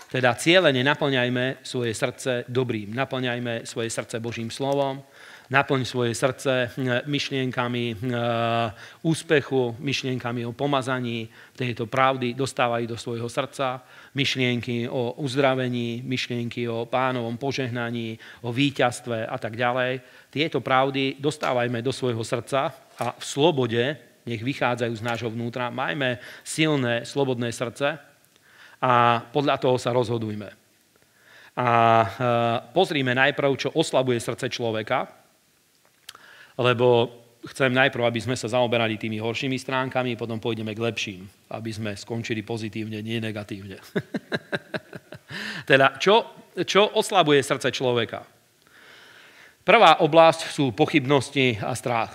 Teda cieľene naplňajme svoje srdce dobrým, naplňajme svoje srdce Božím slovom, naplň svoje srdce eh, myšlienkami eh, úspechu, myšlienkami o pomazaní tejto pravdy, dostávajú do svojho srdca myšlienky o uzdravení, myšlienky o pánovom požehnaní, o víťazstve a tak ďalej. Tieto pravdy dostávajme do svojho srdca a v slobode, nech vychádzajú z nášho vnútra, majme silné, slobodné srdce a podľa toho sa rozhodujme. A eh, pozrime najprv, čo oslabuje srdce človeka, lebo chcem najprv, aby sme sa zaoberali tými horšími stránkami, potom pôjdeme k lepším, aby sme skončili pozitívne, nie negatívne. teda, čo, čo oslabuje srdce človeka? Prvá oblasť sú pochybnosti a strach.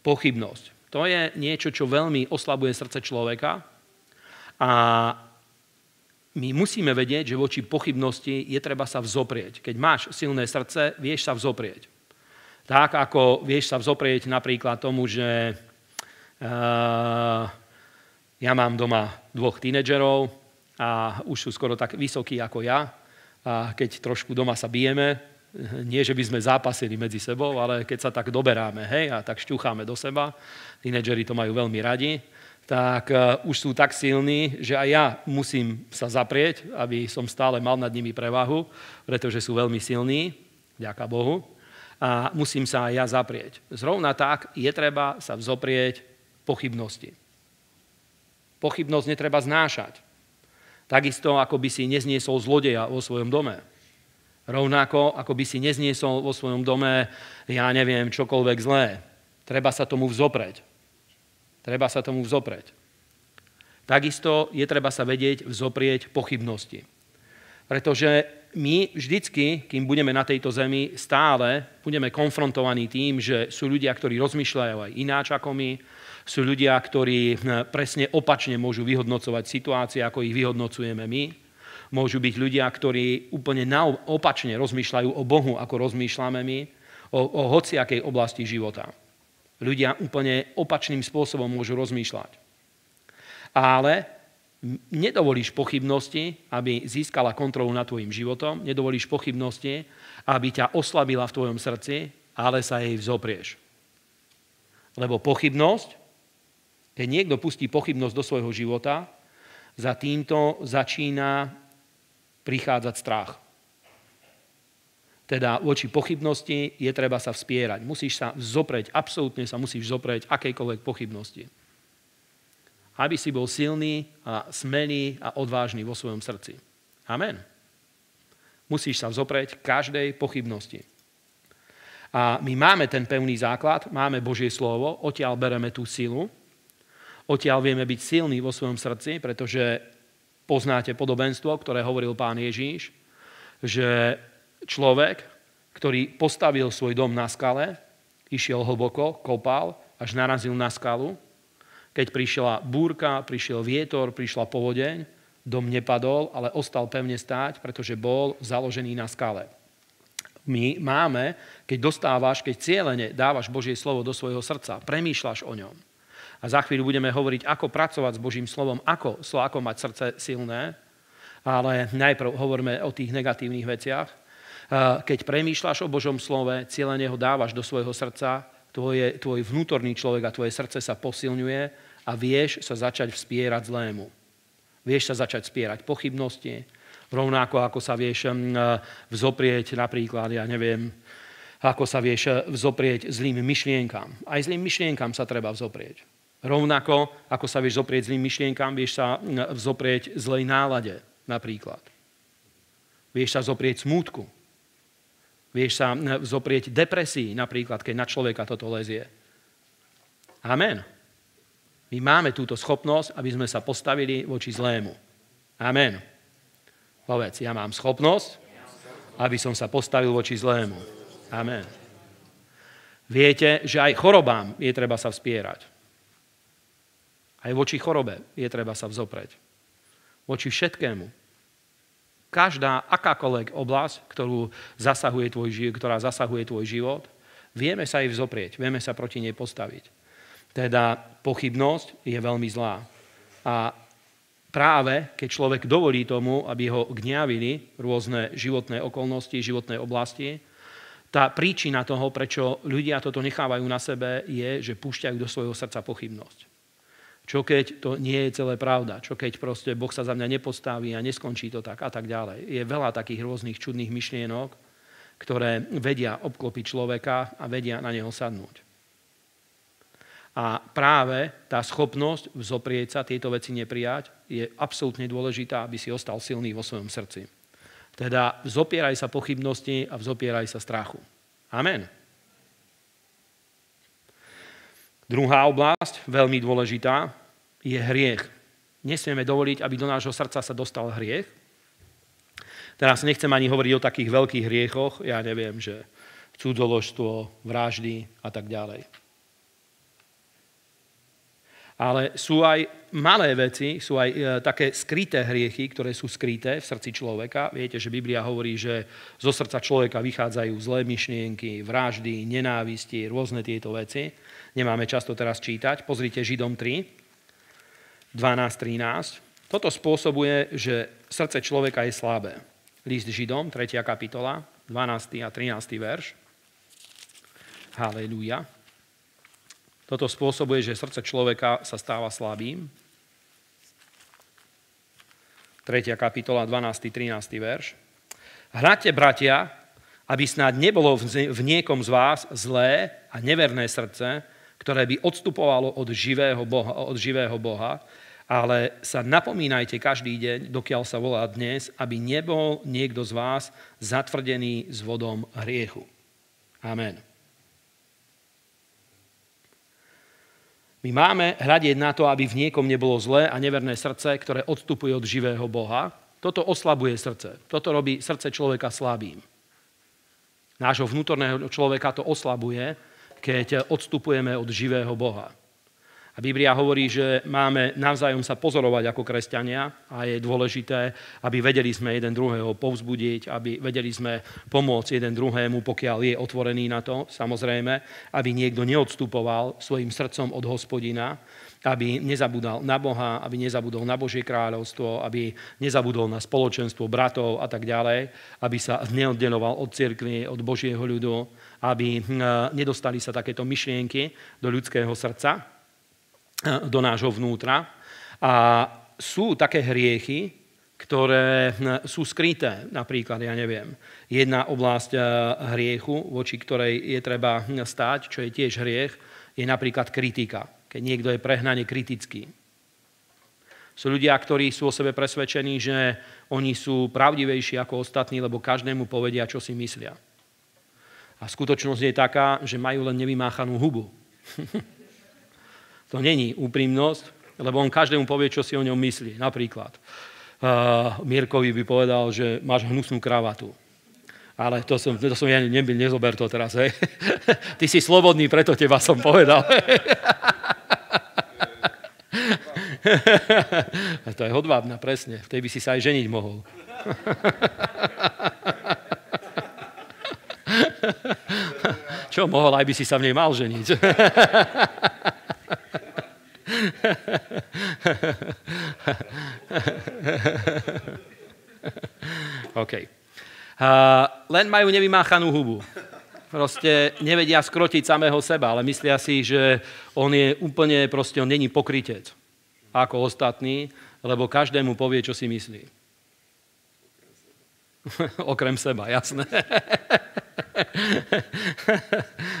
Pochybnosť. To je niečo, čo veľmi oslabuje srdce človeka a my musíme vedieť, že voči pochybnosti je treba sa vzoprieť. Keď máš silné srdce, vieš sa vzoprieť. Tak ako vieš sa vzoprieť napríklad tomu, že uh, ja mám doma dvoch tínedžerov a už sú skoro tak vysokí ako ja. A keď trošku doma sa bijeme, eh, nie že by sme zápasili medzi sebou, ale keď sa tak doberáme, hej, a tak šťucháme do seba, tínedžeri to majú veľmi radi, tak eh, už sú tak silní, že aj ja musím sa zaprieť, aby som stále mal nad nimi prevahu, pretože sú veľmi silní, ďaká Bohu a musím sa aj ja zaprieť. Zrovna tak je treba sa vzoprieť pochybnosti. Pochybnosť netreba znášať. Takisto, ako by si nezniesol zlodeja vo svojom dome. Rovnako, ako by si nezniesol vo svojom dome, ja neviem, čokoľvek zlé. Treba sa tomu vzopreť. Treba sa tomu vzopreť. Takisto je treba sa vedieť vzoprieť pochybnosti. Pretože my vždycky, kým budeme na tejto zemi, stále budeme konfrontovaní tým, že sú ľudia, ktorí rozmýšľajú aj ináč ako my, sú ľudia, ktorí hm, presne opačne môžu vyhodnocovať situácie, ako ich vyhodnocujeme my. Môžu byť ľudia, ktorí úplne opačne rozmýšľajú o Bohu, ako rozmýšľame my, o, o hociakej oblasti života. Ľudia úplne opačným spôsobom môžu rozmýšľať. Ale nedovolíš pochybnosti, aby získala kontrolu nad tvojim životom, nedovolíš pochybnosti, aby ťa oslabila v tvojom srdci, ale sa jej vzoprieš. Lebo pochybnosť, keď niekto pustí pochybnosť do svojho života, za týmto začína prichádzať strach. Teda voči pochybnosti je treba sa vspierať. Musíš sa vzoprieť, absolútne sa musíš vzoprieť akejkoľvek pochybnosti aby si bol silný a smelý a odvážny vo svojom srdci. Amen. Musíš sa vzoprieť každej pochybnosti. A my máme ten pevný základ, máme Božie slovo, odtiaľ bereme tú silu, odtiaľ vieme byť silní vo svojom srdci, pretože poznáte podobenstvo, ktoré hovoril pán Ježíš, že človek, ktorý postavil svoj dom na skale, išiel hlboko, kopal, až narazil na skalu keď prišla búrka, prišiel vietor, prišla povodeň, dom nepadol, ale ostal pevne stáť, pretože bol založený na skale. My máme, keď dostávaš, keď cieľene dávaš Božie slovo do svojho srdca, premýšľaš o ňom. A za chvíľu budeme hovoriť, ako pracovať s Božím slovom, ako, ako mať srdce silné, ale najprv hovoríme o tých negatívnych veciach. Keď premýšľaš o Božom slove, cieľene ho dávaš do svojho srdca, tvoje, tvoj vnútorný človek a tvoje srdce sa posilňuje a vieš sa začať vspierať zlému. Vieš sa začať spierať pochybnosti, rovnako ako sa vieš eh, vzoprieť napríklad, ja neviem, ako sa vieš eh, vzoprieť zlým myšlienkam. Aj zlým myšlienkam sa treba vzoprieť. Rovnako ako sa vieš vzoprieť zlým myšlienkam, vieš sa vzoprieť zlej nálade napríklad. Vieš sa zoprieť smútku, Vieš sa eh, zoprieť depresii napríklad, keď na človeka toto lezie. Amen. My máme túto schopnosť, aby sme sa postavili voči zlému. Amen. Povedz, ja mám schopnosť, aby som sa postavil voči zlému. Amen. Viete, že aj chorobám je treba sa vspierať. Aj voči chorobe je treba sa vzopreť. Voči všetkému každá akákoľvek oblasť, ktorú zasahuje tvoj, život, ktorá zasahuje tvoj život, vieme sa jej vzoprieť, vieme sa proti nej postaviť. Teda pochybnosť je veľmi zlá. A práve keď človek dovolí tomu, aby ho gňavili rôzne životné okolnosti, životné oblasti, tá príčina toho, prečo ľudia toto nechávajú na sebe, je, že púšťajú do svojho srdca pochybnosť. Čo keď to nie je celé pravda? Čo keď proste Boh sa za mňa nepostaví a neskončí to tak a tak ďalej? Je veľa takých rôznych čudných myšlienok, ktoré vedia obklopiť človeka a vedia na neho sadnúť. A práve tá schopnosť vzoprieť sa, tieto veci neprijať, je absolútne dôležitá, aby si ostal silný vo svojom srdci. Teda vzopieraj sa pochybnosti a vzopieraj sa strachu. Amen. Druhá oblasť, veľmi dôležitá, je hriech. Nesmieme dovoliť, aby do nášho srdca sa dostal hriech. Teraz nechcem ani hovoriť o takých veľkých hriechoch, ja neviem, že cudzoložstvo, vraždy a tak ďalej. Ale sú aj malé veci, sú aj e, také skryté hriechy, ktoré sú skryté v srdci človeka. Viete, že Biblia hovorí, že zo srdca človeka vychádzajú zlé myšlienky, vraždy, nenávisti, rôzne tieto veci nemáme často teraz čítať. Pozrite Židom 3, 12, 13. Toto spôsobuje, že srdce človeka je slabé. List Židom, 3. kapitola, 12. a 13. verš. Halelúja. Toto spôsobuje, že srdce človeka sa stáva slabým. 3. kapitola, 12. 13. verš. Hráte, bratia, aby snáď nebolo v niekom z vás zlé a neverné srdce, ktoré by odstupovalo od živého Boha, od živého Boha ale sa napomínajte každý deň, dokiaľ sa volá dnes, aby nebol niekto z vás zatvrdený s vodom hriechu. Amen. My máme hľadieť na to, aby v niekom nebolo zlé a neverné srdce, ktoré odstupuje od živého Boha. Toto oslabuje srdce. Toto robí srdce človeka slabým. Nášho vnútorného človeka to oslabuje keď odstupujeme od živého Boha. A Biblia hovorí, že máme navzájom sa pozorovať ako kresťania a je dôležité, aby vedeli sme jeden druhého povzbudiť, aby vedeli sme pomôcť jeden druhému, pokiaľ je otvorený na to, samozrejme, aby niekto neodstupoval svojim srdcom od hospodina, aby nezabudal na Boha, aby nezabudol na Božie kráľovstvo, aby nezabudol na spoločenstvo bratov a tak ďalej, aby sa neoddeloval od cirkvi, od Božieho ľudu, aby hm, nedostali sa takéto myšlienky do ľudského srdca, hm, do nášho vnútra. A sú také hriechy, ktoré hm, sú skryté. Napríklad, ja neviem, jedna oblasť hriechu, voči ktorej je treba stáť, čo je tiež hriech, je napríklad kritika keď niekto je prehnane kritický. Sú ľudia, ktorí sú o sebe presvedčení, že oni sú pravdivejší ako ostatní, lebo každému povedia, čo si myslia. A skutočnosť je taká, že majú len nevymáchanú hubu. to není úprimnosť, lebo on každému povie, čo si o ňom myslí. Napríklad, uh, Mirkovi by povedal, že máš hnusnú kravatu. Ale to som, to som ja nebyl, nezober to teraz, hej. Ty si slobodný, preto teba som povedal. to je hodvábna, presne. V tej by si sa aj ženiť mohol. Čo mohol, aj by si sa v nej mal ženiť. okay len majú nevymáchanú hubu. Proste nevedia skrotiť samého seba, ale myslia si, že on je úplne, proste on není pokrytec ako ostatní, lebo každému povie, čo si myslí. Okrem seba, jasné.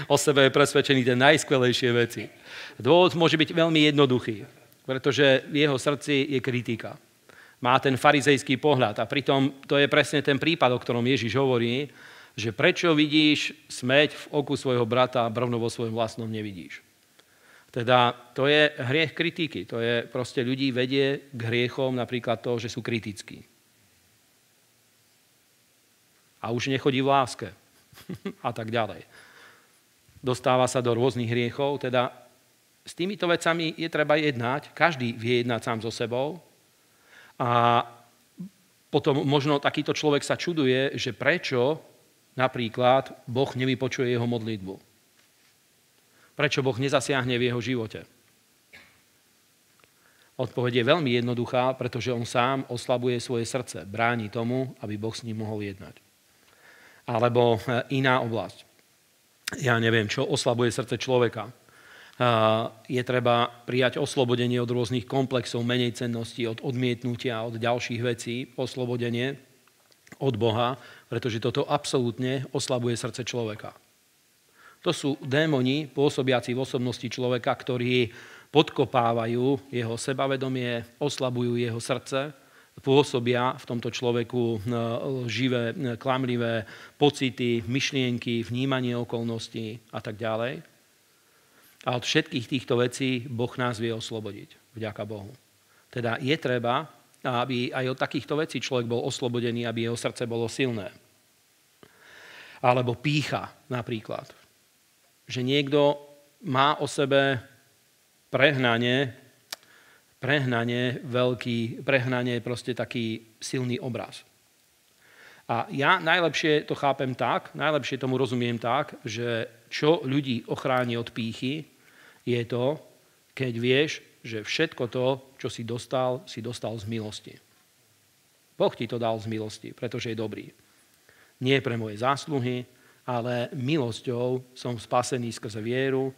o sebe je presvedčený tie najskvelejšie veci. Dôvod môže byť veľmi jednoduchý, pretože v jeho srdci je kritika má ten farizejský pohľad. A pritom to je presne ten prípad, o ktorom Ježiš hovorí, že prečo vidíš smeť v oku svojho brata a brvno vo svojom vlastnom nevidíš. Teda to je hriech kritiky. To je proste ľudí vedie k hriechom napríklad to, že sú kritickí. A už nechodí v láske. a tak ďalej. Dostáva sa do rôznych hriechov. Teda s týmito vecami je treba jednať. Každý vie jednať sám so sebou a potom možno takýto človek sa čuduje, že prečo napríklad Boh nevypočuje jeho modlitbu. Prečo Boh nezasiahne v jeho živote. Odpoveď je veľmi jednoduchá, pretože on sám oslabuje svoje srdce, bráni tomu, aby Boh s ním mohol jednať. Alebo e, iná oblasť. Ja neviem, čo oslabuje srdce človeka je treba prijať oslobodenie od rôznych komplexov, menej cenností, od odmietnutia, od ďalších vecí, oslobodenie od Boha, pretože toto absolútne oslabuje srdce človeka. To sú démoni pôsobiaci v osobnosti človeka, ktorí podkopávajú jeho sebavedomie, oslabujú jeho srdce, pôsobia v tomto človeku e, živé, e, klamlivé pocity, myšlienky, vnímanie okolností a tak ďalej. A od všetkých týchto vecí Boh nás vie oslobodiť. Vďaka Bohu. Teda je treba, aby aj od takýchto vecí človek bol oslobodený, aby jeho srdce bolo silné. Alebo pícha napríklad. Že niekto má o sebe prehnanie, prehnanie veľký, prehnanie proste taký silný obraz. A ja najlepšie to chápem tak, najlepšie tomu rozumiem tak, že čo ľudí ochráni od pýchy, je to, keď vieš, že všetko to, čo si dostal, si dostal z milosti. Boh ti to dal z milosti, pretože je dobrý. Nie pre moje zásluhy, ale milosťou som spasený skrze vieru,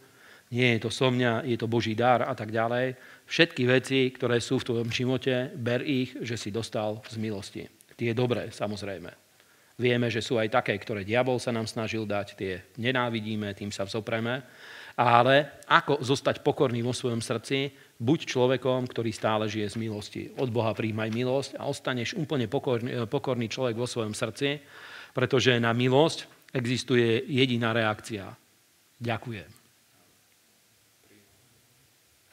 nie je to so mňa, je to Boží dar a tak ďalej. Všetky veci, ktoré sú v tvojom živote, ber ich, že si dostal z milosti. Tie dobré, samozrejme. Vieme, že sú aj také, ktoré diabol sa nám snažil dať, tie nenávidíme, tým sa vzopreme, ale ako zostať pokorný vo svojom srdci, buď človekom, ktorý stále žije z milosti. Od Boha príjmaj milosť a ostaneš úplne pokorný, eh, pokorný človek vo svojom srdci, pretože na milosť existuje jediná reakcia. Ďakujem.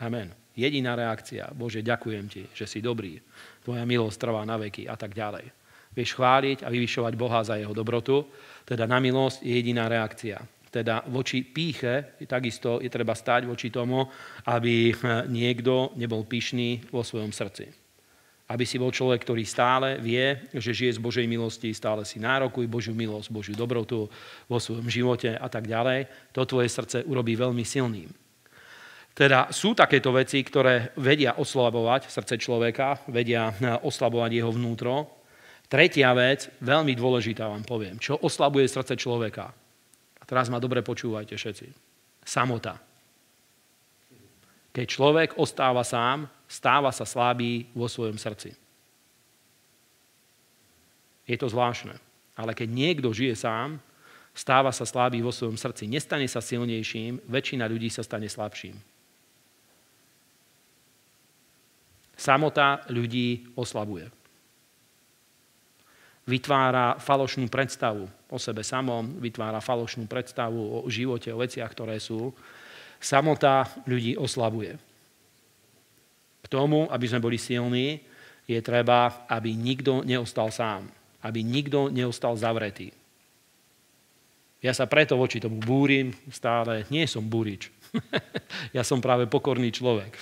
Amen. Jediná reakcia. Bože, ďakujem ti, že si dobrý. Tvoja milosť trvá na veky a tak ďalej. Vieš chváliť a vyvyšovať Boha za jeho dobrotu, teda na milosť je jediná reakcia. Teda voči píche takisto je treba stáť voči tomu, aby eh, niekto nebol pyšný vo svojom srdci. Aby si bol človek, ktorý stále vie, že žije z Božej milosti, stále si nárokuj Božiu milosť, Božiu dobrotu vo svojom živote a tak ďalej. To tvoje srdce urobí veľmi silným. Teda sú takéto veci, ktoré vedia oslabovať srdce človeka, vedia eh, oslabovať jeho vnútro. Tretia vec, veľmi dôležitá vám poviem, čo oslabuje srdce človeka. A teraz ma dobre počúvajte všetci. Samota. Keď človek ostáva sám, stáva sa slabý vo svojom srdci. Je to zvláštne. Ale keď niekto žije sám, stáva sa slabý vo svojom srdci. Nestane sa silnejším, väčšina ľudí sa stane slabším. Samota ľudí oslabuje. Vytvára falošnú predstavu o sebe samom, vytvára falošnú predstavu o živote, o veciach, ktoré sú. Samota ľudí oslabuje. K tomu, aby sme boli silní, je treba, aby nikto neostal sám. Aby nikto neostal zavretý. Ja sa preto voči tomu búrim stále. Nie som búrič. ja som práve pokorný človek.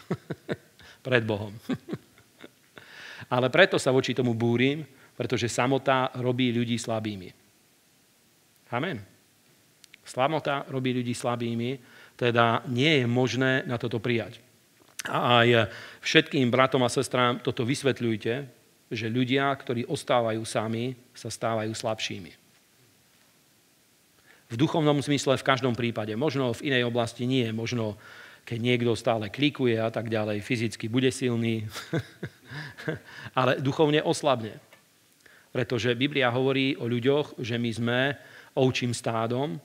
Pred Bohom. Ale preto sa voči tomu búrim, pretože samota robí ľudí slabými. Amen. Slamota robí ľudí slabými, teda nie je možné na toto prijať. A aj všetkým bratom a sestrám toto vysvetľujte, že ľudia, ktorí ostávajú sami, sa stávajú slabšími. V duchovnom zmysle v každom prípade. Možno v inej oblasti nie. Možno keď niekto stále klikuje a tak ďalej, fyzicky bude silný, ale duchovne oslabne. Pretože Biblia hovorí o ľuďoch, že my sme ovčím stádom,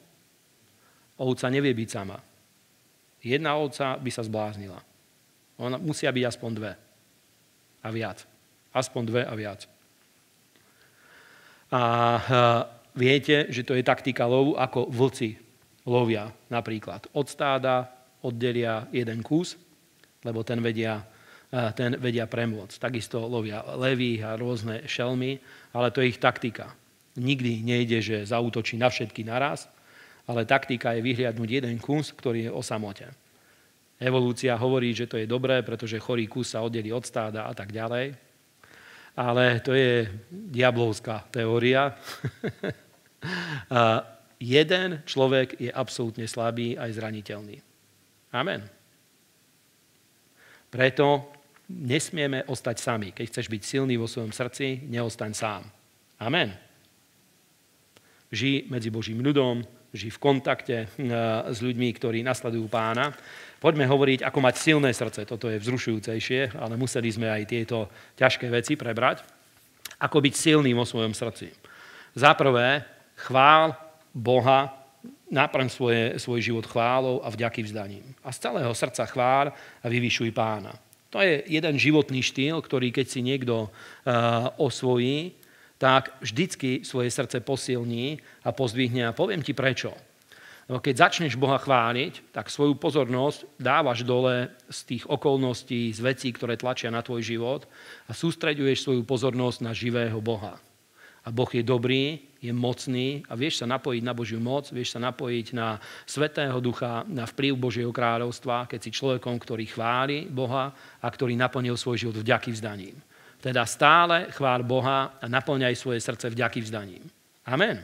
ovca nevie byť sama. Jedna ovca by sa zbláznila. Ona, musia byť aspoň dve a viac. Aspoň dve a viac. A e, viete, že to je taktika lovu, ako vlci lovia napríklad. Od stáda oddelia jeden kus, lebo ten vedia, e, ten vedia premôcť. Takisto lovia levých a rôzne šelmy, ale to je ich taktika. Nikdy nejde, že zautočí na všetky naraz, ale taktika je vyhliadnúť jeden kus, ktorý je o samote. Evolúcia hovorí, že to je dobré, pretože chorý kus sa oddelí od stáda a tak ďalej. Ale to je diablovská teória. jeden človek je absolútne slabý aj zraniteľný. Amen. Preto nesmieme ostať sami. Keď chceš byť silný vo svojom srdci, neostaň sám. Amen. Žij medzi Božím ľudom, žij v kontakte eh, s ľuďmi, ktorí nasledujú pána. Poďme hovoriť, ako mať silné srdce. Toto je vzrušujúcejšie, ale museli sme aj tieto ťažké veci prebrať. Ako byť silným o svojom srdci. Za prvé, chvál Boha, náprem svoje, svoj život chválou a vďaky vzdaním. A z celého srdca chvál a vyvyšuj pána. To je jeden životný štýl, ktorý keď si niekto uh, osvojí, tak vždycky svoje srdce posilní a pozdvihne. A poviem ti prečo. No, keď začneš Boha chváliť, tak svoju pozornosť dávaš dole z tých okolností, z vecí, ktoré tlačia na tvoj život a sústreďuješ svoju pozornosť na živého Boha. A Boh je dobrý, je mocný a vieš sa napojiť na Božiu moc, vieš sa napojiť na Svetého Ducha, na vplyv Božieho kráľovstva, keď si človekom, ktorý chváli Boha a ktorý naplnil svoj život vďaky vzdaním. Teda stále chvál Boha a naplňaj svoje srdce vďaky vzdaním. Amen.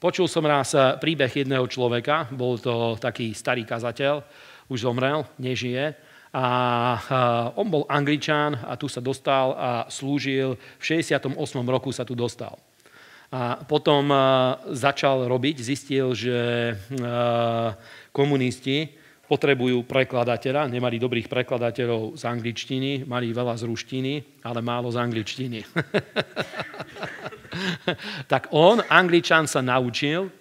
Počul som raz eh, príbeh jedného človeka, bol to taký starý kazateľ, už zomrel, nežije. A eh, on bol angličan a tu sa dostal a slúžil, v 68. roku sa tu dostal. A potom eh, začal robiť, zistil, že komunisti potrebujú prekladateľa, nemali dobrých prekladateľov z angličtiny, mali veľa z ruštiny, ale málo z angličtiny. tak on, angličan, sa naučil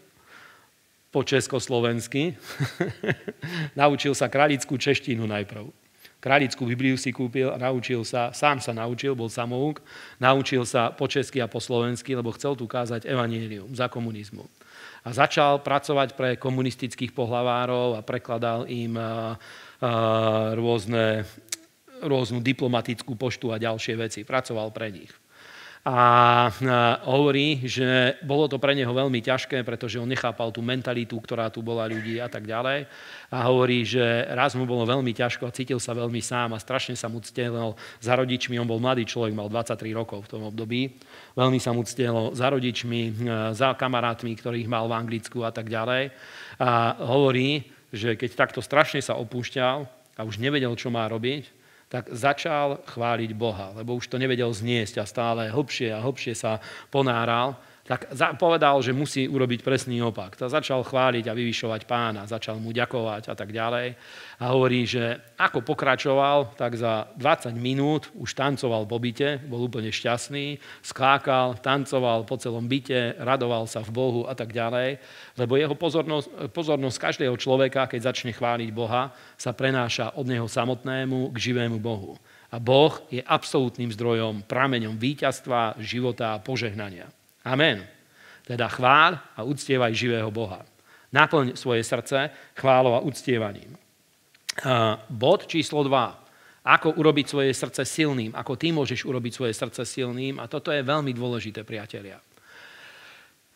po československy, naučil sa kralickú češtinu najprv. Kralickú Bibliu si kúpil, naučil sa, sám sa naučil, bol samouk, naučil sa po česky a po slovensky, lebo chcel tu kázať evanílium za komunizmu a začal pracovať pre komunistických pohlavárov a prekladal im rôzne, rôznu diplomatickú poštu a ďalšie veci. Pracoval pre nich a e, hovorí, že bolo to pre neho veľmi ťažké, pretože on nechápal tú mentalitu, ktorá tu bola ľudí a tak ďalej. A hovorí, že raz mu bolo veľmi ťažko a cítil sa veľmi sám a strašne sa mu ctenil za rodičmi. On bol mladý človek, mal 23 rokov v tom období. Veľmi sa mu ctenil za rodičmi, e, za kamarátmi, ktorých mal v Anglicku a tak ďalej. A hovorí, že keď takto strašne sa opúšťal a už nevedel, čo má robiť, tak začal chváliť Boha, lebo už to nevedel zniesť a stále hlbšie a hlbšie sa ponáral tak povedal, že musí urobiť presný opak. To začal chváliť a vyvyšovať pána, začal mu ďakovať a tak ďalej. A hovorí, že ako pokračoval, tak za 20 minút už tancoval po byte, bol úplne šťastný, skákal, tancoval po celom byte, radoval sa v Bohu a tak ďalej. Lebo jeho pozornosť, pozornosť každého človeka, keď začne chváliť Boha, sa prenáša od neho samotnému k živému Bohu. A Boh je absolútnym zdrojom, prameňom víťazstva, života a požehnania. Amen. Teda chvál a uctievaj živého Boha. Naplň svoje srdce chválou a uctievaním. Bod číslo 2. Ako urobiť svoje srdce silným? Ako ty môžeš urobiť svoje srdce silným? A toto je veľmi dôležité, priatelia.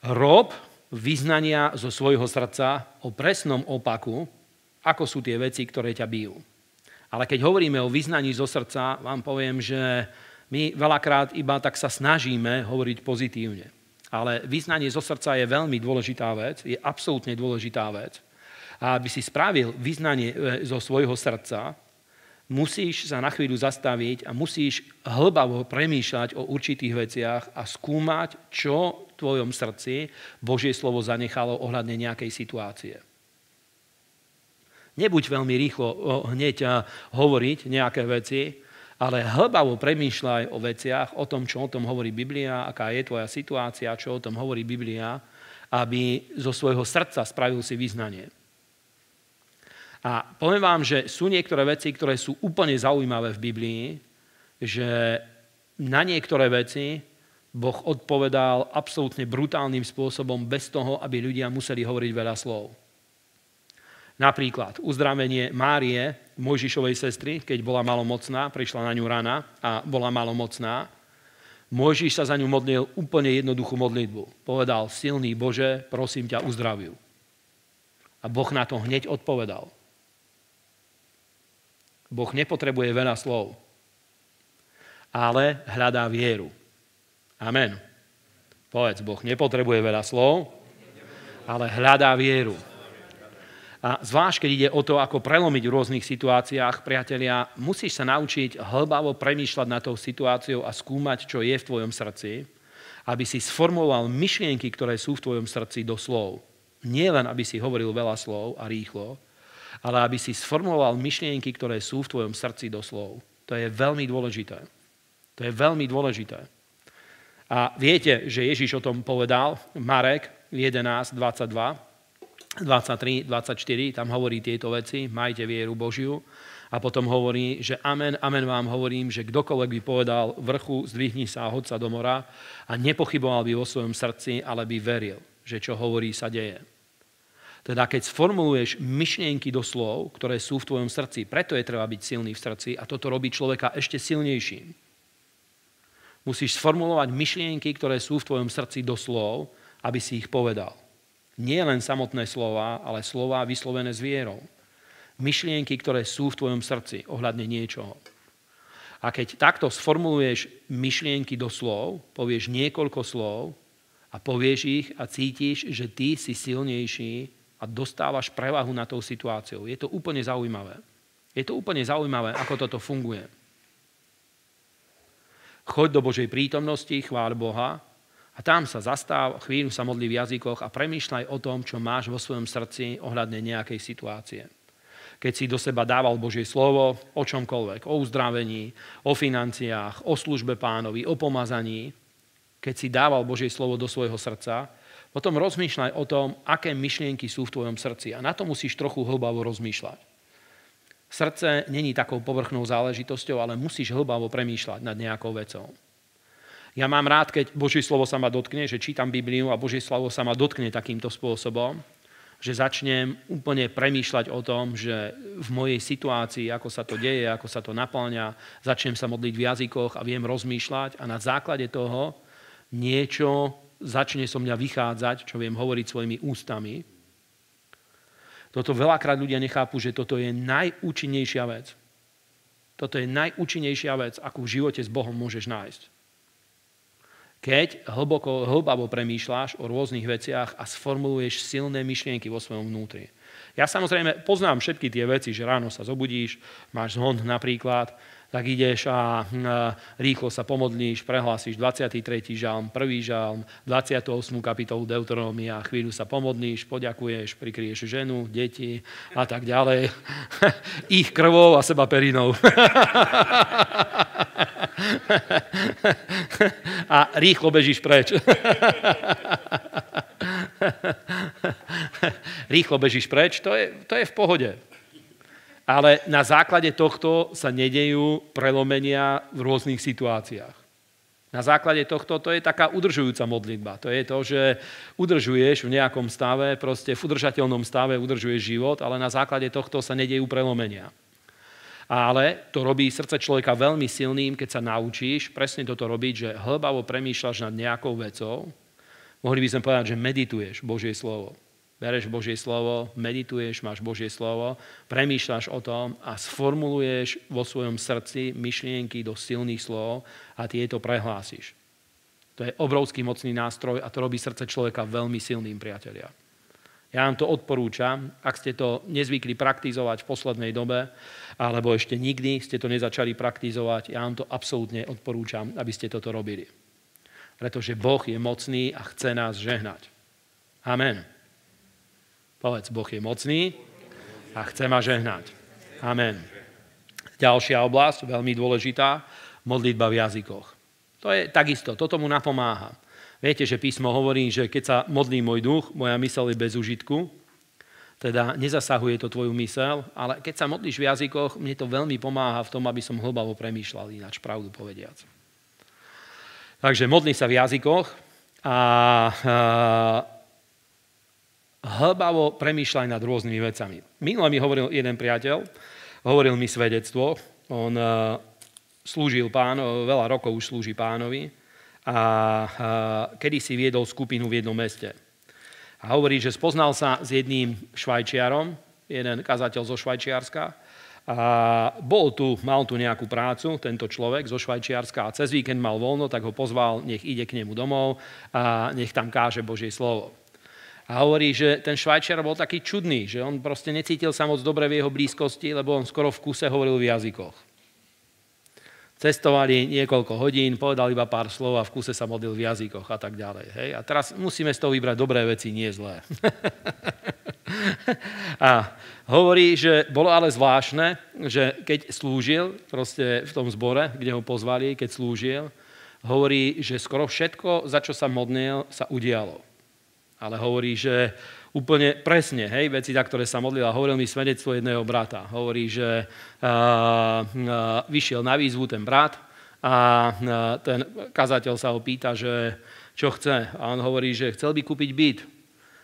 Rob vyznania zo svojho srdca o presnom opaku, ako sú tie veci, ktoré ťa bijú. Ale keď hovoríme o vyznaní zo srdca, vám poviem, že my veľakrát iba tak sa snažíme hovoriť pozitívne. Ale vyznanie zo srdca je veľmi dôležitá vec, je absolútne dôležitá vec. A aby si spravil vyznanie e, zo svojho srdca, musíš sa na chvíľu zastaviť a musíš hlbavo premýšľať o určitých veciach a skúmať, čo v tvojom srdci Božie slovo zanechalo ohľadne nejakej situácie. Nebuď veľmi rýchlo hneď hovoriť nejaké veci, ale hlbavo premýšľaj o veciach, o tom, čo o tom hovorí Biblia, aká je tvoja situácia, čo o tom hovorí Biblia, aby zo svojho srdca spravil si význanie. A poviem vám, že sú niektoré veci, ktoré sú úplne zaujímavé v Biblii, že na niektoré veci Boh odpovedal absolútne brutálnym spôsobom, bez toho, aby ľudia museli hovoriť veľa slov. Napríklad uzdravenie Márie Mojžišovej sestry, keď bola malomocná, prišla na ňu rana a bola malomocná. Mojžiš sa za ňu modlil úplne jednoduchú modlitbu. Povedal, silný Bože, prosím ťa, uzdravil. A Boh na to hneď odpovedal. Boh nepotrebuje veľa slov, ale hľadá vieru. Amen. Povedz, Boh nepotrebuje veľa slov, ale hľadá vieru. A zvlášť, keď ide o to, ako prelomiť v rôznych situáciách, priatelia, musíš sa naučiť hlbavo premýšľať nad tou situáciou a skúmať, čo je v tvojom srdci, aby si sformoval myšlienky, ktoré sú v tvojom srdci do slov. Nie len, aby si hovoril veľa slov a rýchlo, ale aby si sformoval myšlienky, ktoré sú v tvojom srdci do slov. To je veľmi dôležité. To je veľmi dôležité. A viete, že Ježiš o tom povedal, Marek 11, 22, 23, 24, tam hovorí tieto veci, majte vieru Božiu. A potom hovorí, že amen, amen vám hovorím, že kdokoľvek by povedal vrchu, zdvihni sa a hoď sa do mora a nepochyboval by vo svojom srdci, ale by veril, že čo hovorí sa deje. Teda keď sformuluješ myšlienky do slov, ktoré sú v tvojom srdci, preto je treba byť silný v srdci a toto robí človeka ešte silnejším. Musíš sformulovať myšlienky, ktoré sú v tvojom srdci do slov, aby si ich povedal. Nie len samotné slova, ale slova vyslovené s vierou. Myšlienky, ktoré sú v tvojom srdci ohľadne niečoho. A keď takto sformuluješ myšlienky do slov, povieš niekoľko slov a povieš ich a cítiš, že ty si silnejší a dostávaš prevahu na tou situáciou. Je to úplne zaujímavé. Je to úplne zaujímavé, ako toto funguje. Choď do Božej prítomnosti, chvál Boha, tam sa zastáv, chvíľu sa modli v jazykoch a premýšľaj o tom, čo máš vo svojom srdci ohľadne nejakej situácie. Keď si do seba dával Božie slovo o čomkoľvek, o uzdravení, o financiách, o službe pánovi, o pomazaní, keď si dával Božie slovo do svojho srdca, potom rozmýšľaj o tom, aké myšlienky sú v tvojom srdci. A na to musíš trochu hlbavo rozmýšľať. Srdce není takou povrchnou záležitosťou, ale musíš hlbavo premýšľať nad nejakou vecou. Ja mám rád, keď Božie slovo sa ma dotkne, že čítam Bibliu a Božie slovo sa ma dotkne takýmto spôsobom, že začnem úplne premýšľať o tom, že v mojej situácii, ako sa to deje, ako sa to naplňa, začnem sa modliť v jazykoch a viem rozmýšľať a na základe toho niečo začne so mňa vychádzať, čo viem hovoriť svojimi ústami. Toto veľakrát ľudia nechápu, že toto je najúčinnejšia vec. Toto je najúčinnejšia vec, akú v živote s Bohom môžeš nájsť. Keď hlboko, hlbavo premýšľaš o rôznych veciach a sformuluješ silné myšlienky vo svojom vnútri. Ja samozrejme poznám všetky tie veci, že ráno sa zobudíš, máš zhon napríklad, tak ideš hm, a rýchlo sa pomodlíš, prehlásiš 23. žalm, 1. žalm, 28. kapitolu Deuteronomia, chvíľu sa pomodlíš, poďakuješ, prikrieš ženu, deti a tak ďalej. Ich krvou a seba perinou. A rýchlo bežíš preč. rýchlo bežíš preč, to je, to je v pohode. Ale na základe tohto sa nedejú prelomenia v rôznych situáciách. Na základe tohto to je taká udržujúca modlitba. To je to, že udržuješ v nejakom stave, proste v udržateľnom stave udržuješ život, ale na základe tohto sa nedejú prelomenia. Ale to robí srdce človeka veľmi silným, keď sa naučíš presne toto robiť, že hlbavo premýšľaš nad nejakou vecou. Mohli by sme povedať, že medituješ Božie slovo. Bereš Božie slovo, medituješ, máš Božie slovo, premýšľaš o tom a sformuluješ vo svojom srdci myšlienky do silných slov a tieto prehlásiš. To je obrovský mocný nástroj a to robí srdce človeka veľmi silným, priatelia. Ja vám to odporúčam, ak ste to nezvykli praktizovať v poslednej dobe, alebo ešte nikdy ste to nezačali praktizovať, ja vám to absolútne odporúčam, aby ste toto robili. Pretože Boh je mocný a chce nás žehnať. Amen. Povedz, Boh je mocný a chce ma žehnať. Amen. Ďalšia oblasť, veľmi dôležitá, modlitba v jazykoch. To je takisto, toto mu napomáha. Viete, že písmo hovorí, že keď sa modlí môj duch, moja mysel je bez užitku, teda nezasahuje to tvoju mysel, ale keď sa modlíš v jazykoch, mne to veľmi pomáha v tom, aby som hlbavo premýšľal, ináč pravdu povediac. Takže modlí sa v jazykoch a, hlbavo premýšľaj nad rôznymi vecami. Minule mi hovoril jeden priateľ, hovoril mi svedectvo, on e, slúžil pánovi, e, veľa rokov už slúži pánovi a, kedy si viedol skupinu v jednom meste. A hovorí, že spoznal sa s jedným švajčiarom, jeden kazateľ zo Švajčiarska. A bol tu, mal tu nejakú prácu, tento človek zo Švajčiarska a cez víkend mal voľno, tak ho pozval, nech ide k nemu domov a nech tam káže Božie slovo. A hovorí, že ten Švajčiar bol taký čudný, že on proste necítil sa moc dobre v jeho blízkosti, lebo on skoro v kuse hovoril v jazykoch. Cestovali niekoľko hodín, povedal iba pár slov a v kuse sa modlil v jazykoch a tak ďalej. Hej? A teraz musíme z toho vybrať dobré veci, nie zlé. a hovorí, že bolo ale zvláštne, že keď slúžil proste v tom zbore, kde ho pozvali, keď slúžil, hovorí, že skoro všetko, za čo sa modlil, sa udialo. Ale hovorí, že úplne presne, hej, veci, za ktoré sa modlila. Hovoril mi svedectvo jedného brata. Hovorí, že uh, uh, vyšiel na výzvu ten brat a uh, ten kazateľ sa ho pýta, že čo chce. A on hovorí, že chcel by kúpiť byt.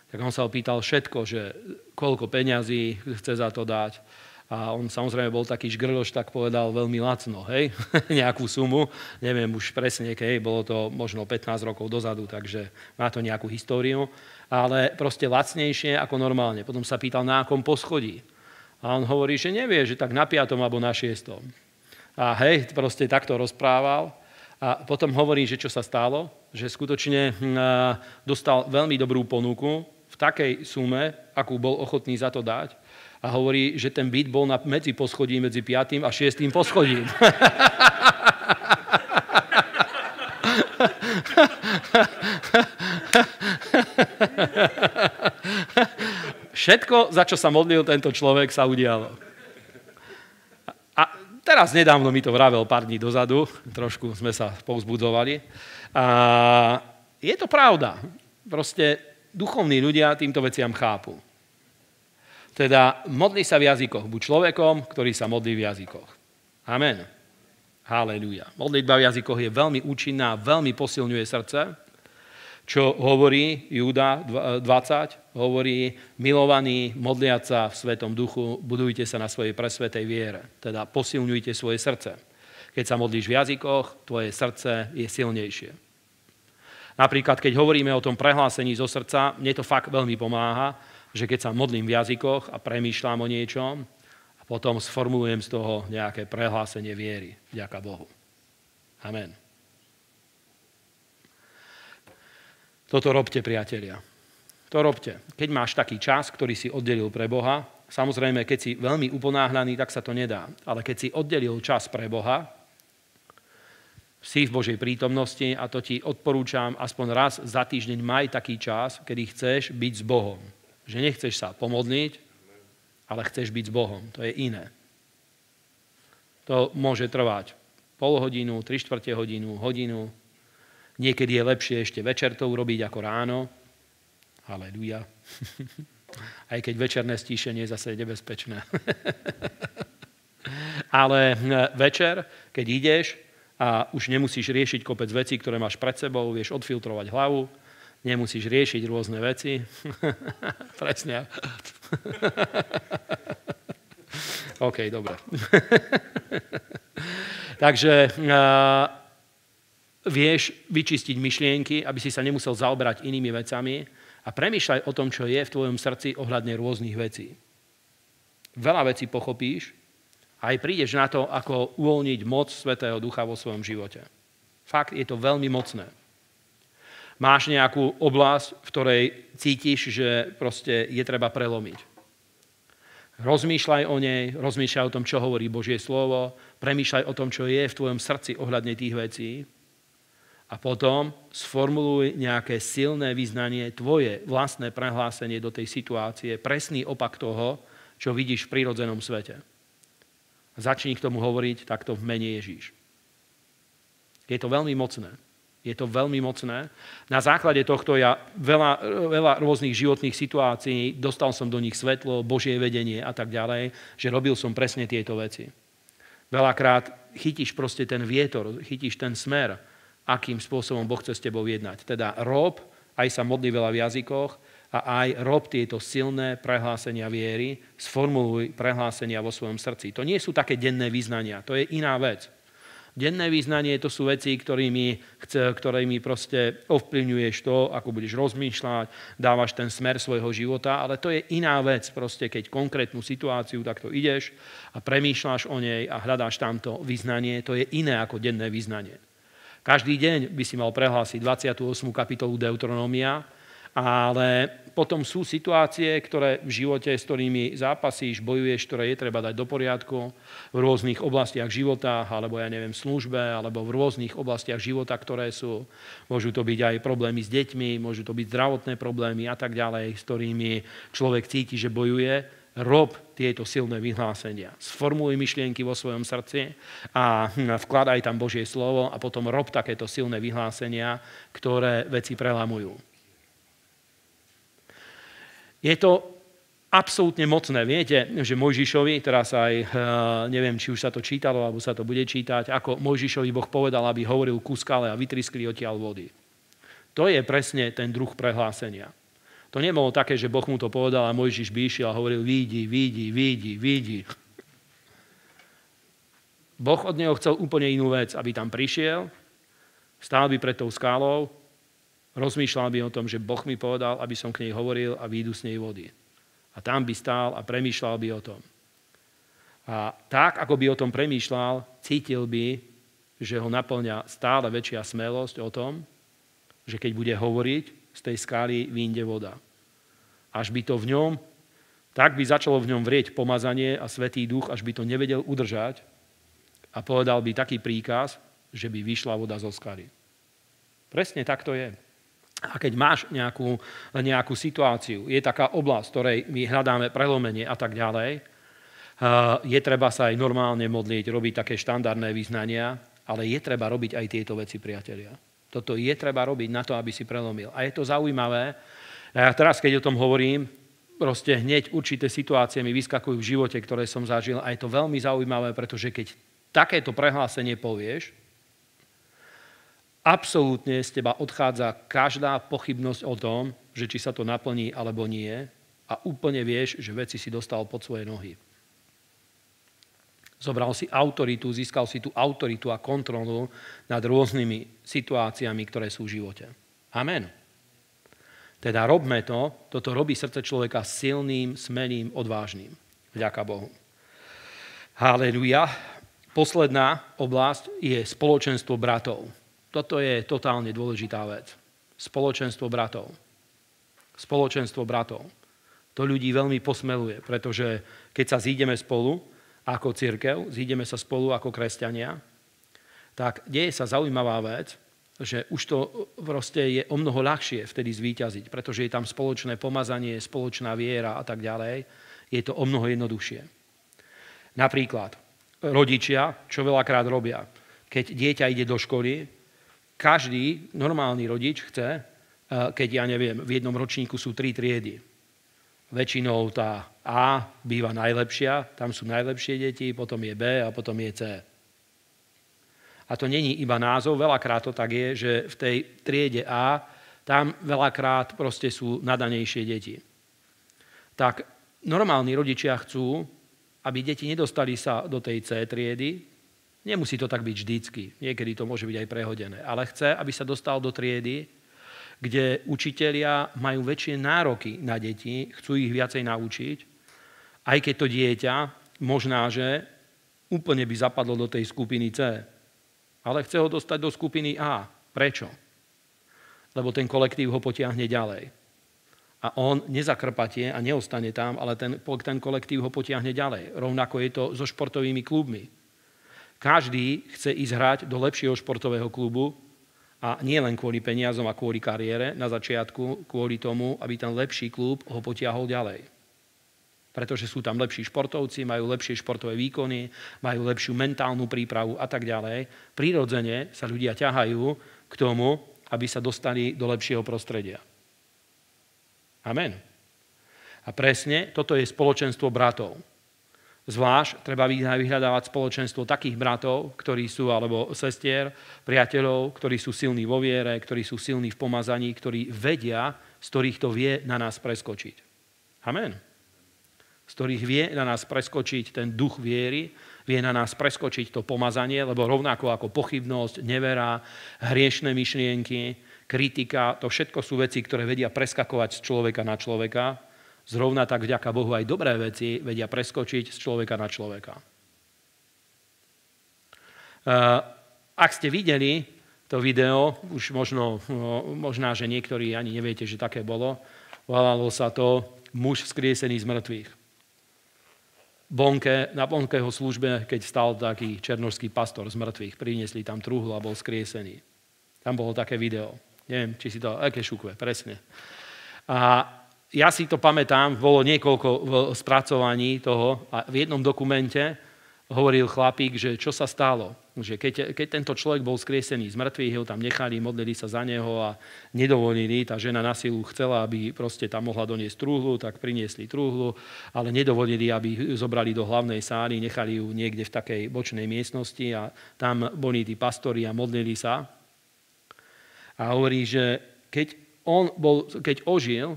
Tak on sa ho pýtal všetko, že koľko peňazí chce za to dať, a on samozrejme bol taký žgrloš, tak povedal veľmi lacno, hej, nejakú sumu, neviem už presne, keď bolo to možno 15 rokov dozadu, takže má to nejakú históriu, ale proste lacnejšie ako normálne. Potom sa pýtal, na akom poschodí. A on hovorí, že nevie, že tak na 5. alebo na 6. A hej, proste takto rozprával. A potom hovorí, že čo sa stalo, že skutočne hm, dostal veľmi dobrú ponuku v takej sume, akú bol ochotný za to dať a hovorí, že ten byt bol na medzi poschodí medzi 5. a 6. poschodím. Všetko, za čo sa modlil tento človek, sa udialo. A teraz nedávno mi to vravel pár dní dozadu, trošku sme sa povzbudzovali. A je to pravda. Proste duchovní ľudia týmto veciam chápu. Teda modli sa v jazykoch. Buď človekom, ktorý sa modlí v jazykoch. Amen. Haleluja. Modlitba v jazykoch je veľmi účinná, veľmi posilňuje srdce. Čo hovorí Júda 20? Eh, hovorí, milovaní, modliať sa v Svetom duchu, budujte sa na svojej presvetej viere. Teda posilňujte svoje srdce. Keď sa modlíš v jazykoch, tvoje srdce je silnejšie. Napríklad, keď hovoríme o tom prehlásení zo srdca, mne to fakt veľmi pomáha, že keď sa modlím v jazykoch a premýšľam o niečom, a potom sformulujem z toho nejaké prehlásenie viery. Ďaká Bohu. Amen. Toto robte, priatelia. To robte. Keď máš taký čas, ktorý si oddelil pre Boha, samozrejme, keď si veľmi uponáhľaný, tak sa to nedá. Ale keď si oddelil čas pre Boha, si v Božej prítomnosti a to ti odporúčam aspoň raz za týždeň maj taký čas, kedy chceš byť s Bohom že nechceš sa pomodliť, ale chceš byť s Bohom. To je iné. To môže trvať pol hodinu, tri štvrte hodinu, hodinu. Niekedy je lepšie ešte večer to urobiť ako ráno. Haleluja. Aj keď večerné stíšenie je zase nebezpečné. ale hm, večer, keď ideš a už nemusíš riešiť kopec vecí, ktoré máš pred sebou, vieš odfiltrovať hlavu, nemusíš riešiť rôzne veci. Presne. OK, dobre. Takže uh, vieš vyčistiť myšlienky, aby si sa nemusel zaobrať inými vecami a premýšľaj o tom, čo je v tvojom srdci ohľadne rôznych vecí. Veľa vecí pochopíš a aj prídeš na to, ako uvoľniť moc Svetého Ducha vo svojom živote. Fakt, je to veľmi mocné. Máš nejakú oblasť, v ktorej cítiš, že proste je treba prelomiť. Rozmýšľaj o nej, rozmýšľaj o tom, čo hovorí Božie slovo, premýšľaj o tom, čo je v tvojom srdci ohľadne tých vecí a potom sformuluj nejaké silné vyznanie, tvoje vlastné prehlásenie do tej situácie, presný opak toho, čo vidíš v prírodzenom svete. Začni k tomu hovoriť takto v mene Ježíš. Je to veľmi mocné. Je to veľmi mocné. Na základe tohto ja veľa, veľa rôznych životných situácií, dostal som do nich svetlo, Božie vedenie a tak ďalej, že robil som presne tieto veci. Veľakrát chytíš proste ten vietor, chytíš ten smer, akým spôsobom Boh chce s tebou jednať. Teda rob, aj sa modli veľa v jazykoch, a aj rob tieto silné prehlásenia viery, sformuluj prehlásenia vo svojom srdci. To nie sú také denné význania, to je iná vec denné význanie, to sú veci, ktorými, ktorými proste ovplyvňuješ to, ako budeš rozmýšľať, dávaš ten smer svojho života, ale to je iná vec, proste keď konkrétnu situáciu takto ideš a premýšľaš o nej a hľadáš tamto význanie, to je iné ako denné význanie. Každý deň by si mal prehlásiť 28. kapitolu Deuteronomia, ale potom sú situácie, ktoré v živote, s ktorými zápasíš, bojuješ, ktoré je treba dať do poriadku v rôznych oblastiach života, alebo ja neviem, službe, alebo v rôznych oblastiach života, ktoré sú. Môžu to byť aj problémy s deťmi, môžu to byť zdravotné problémy a tak ďalej, s ktorými človek cíti, že bojuje rob tieto silné vyhlásenia. Sformuluj myšlienky vo svojom srdci a vkladaj tam Božie slovo a potom rob takéto silné vyhlásenia, ktoré veci prelamujú. Je to absolútne mocné. Viete, že Mojžišovi, teraz aj eh, neviem, či už sa to čítalo, alebo sa to bude čítať, ako Mojžišovi Boh povedal, aby hovoril ku skale a vytriskli odtiaľ vody. To je presne ten druh prehlásenia. To nebolo také, že Boh mu to povedal a Mojžiš by išiel a hovoril, vidí, vidí, vidí, vidí. Boh od neho chcel úplne inú vec, aby tam prišiel, stál by pred tou skálou Rozmýšľal by o tom, že Boh mi povedal, aby som k nej hovoril a výjdu z nej vody. A tam by stál a premýšľal by o tom. A tak, ako by o tom premýšľal, cítil by, že ho naplňa stále väčšia smelosť o tom, že keď bude hovoriť, z tej skály výjde voda. Až by to v ňom, tak by začalo v ňom vrieť pomazanie a Svetý duch, až by to nevedel udržať a povedal by taký príkaz, že by vyšla voda zo skary. Presne tak to je. A keď máš nejakú, nejakú situáciu, je taká oblasť, v ktorej my hľadáme prelomenie a tak ďalej, eh, je treba sa aj normálne modliť, robiť také štandardné vyznania, ale je treba robiť aj tieto veci, priatelia. Toto je treba robiť na to, aby si prelomil. A je to zaujímavé. A Ja teraz, keď o tom hovorím, proste hneď určité situácie mi vyskakujú v živote, ktoré som zažil. A je to veľmi zaujímavé, pretože keď takéto prehlásenie povieš, absolútne z teba odchádza každá pochybnosť o tom, že či sa to naplní alebo nie a úplne vieš, že veci si dostal pod svoje nohy. Zobral si autoritu, získal si tú autoritu a kontrolu nad rôznymi situáciami, ktoré sú v živote. Amen. Teda robme to, toto robí srdce človeka silným, smelým, odvážnym. Vďaka Bohu. Haleluja. Posledná oblasť je spoločenstvo bratov. Toto je totálne dôležitá vec. Spoločenstvo bratov. Spoločenstvo bratov. To ľudí veľmi posmeluje, pretože keď sa zídeme spolu ako církev, zídeme sa spolu ako kresťania, tak deje sa zaujímavá vec, že už to proste je o mnoho ľahšie vtedy zvíťaziť, pretože je tam spoločné pomazanie, spoločná viera a tak ďalej. Je to o mnoho jednoduchšie. Napríklad rodičia, čo veľakrát robia. Keď dieťa ide do školy, každý normálny rodič chce, eh, keď ja neviem, v jednom ročníku sú tri triedy. Väčšinou tá A býva najlepšia, tam sú najlepšie deti, potom je B a potom je C. A to není iba názov, veľakrát to tak je, že v tej triede A tam veľakrát proste sú nadanejšie deti. Tak normálni rodičia chcú, aby deti nedostali sa do tej C triedy, Nemusí to tak byť vždycky. Niekedy to môže byť aj prehodené. Ale chce, aby sa dostal do triedy, kde učitelia majú väčšie nároky na deti, chcú ich viacej naučiť, aj keď to dieťa možná, že úplne by zapadlo do tej skupiny C. Ale chce ho dostať do skupiny A. Prečo? Lebo ten kolektív ho potiahne ďalej. A on nezakrpatie a neostane tam, ale ten, ten kolektív ho potiahne ďalej. Rovnako je to so športovými klubmi. Každý chce ísť hrať do lepšieho športového klubu a nie len kvôli peniazom a kvôli kariére na začiatku, kvôli tomu, aby ten lepší klub ho potiahol ďalej. Pretože sú tam lepší športovci, majú lepšie športové výkony, majú lepšiu mentálnu prípravu a tak ďalej. Prirodzene sa ľudia ťahajú k tomu, aby sa dostali do lepšieho prostredia. Amen. A presne toto je spoločenstvo bratov. Zvlášť treba vyhľadávať spoločenstvo takých bratov, ktorí sú, alebo sestier, priateľov, ktorí sú silní vo viere, ktorí sú silní v pomazaní, ktorí vedia, z ktorých to vie na nás preskočiť. Amen. Z ktorých vie na nás preskočiť ten duch viery, vie na nás preskočiť to pomazanie, lebo rovnako ako pochybnosť, nevera, hriešne myšlienky, kritika, to všetko sú veci, ktoré vedia preskakovať z človeka na človeka, Zrovna tak vďaka Bohu aj dobré veci vedia preskočiť z človeka na človeka. E, ak ste videli to video, už možno, e, možná, že niektorí ani neviete, že také bolo, volalo sa to muž vzkriesený z mŕtvych. Bonke, na Bonkeho službe, keď stal taký černožský pastor z mŕtvych, priniesli tam truhlu a bol skriesený. Tam bolo také video. Neviem, či si to, aké šukve, presne. A ja si to pamätám, bolo niekoľko spracovaní toho a v jednom dokumente hovoril chlapík, že čo sa stalo. Že keď, keď tento človek bol skriesený z mŕtvych, ho tam nechali, modlili sa za neho a nedovolili, tá žena na silu chcela, aby proste tam mohla doniesť trúhlu, tak priniesli trúhlu, ale nedovolili, aby zobrali do hlavnej sály, nechali ju niekde v takej bočnej miestnosti a tam boli tí pastori a modlili sa. A hovorí, že keď on bol, keď ožil,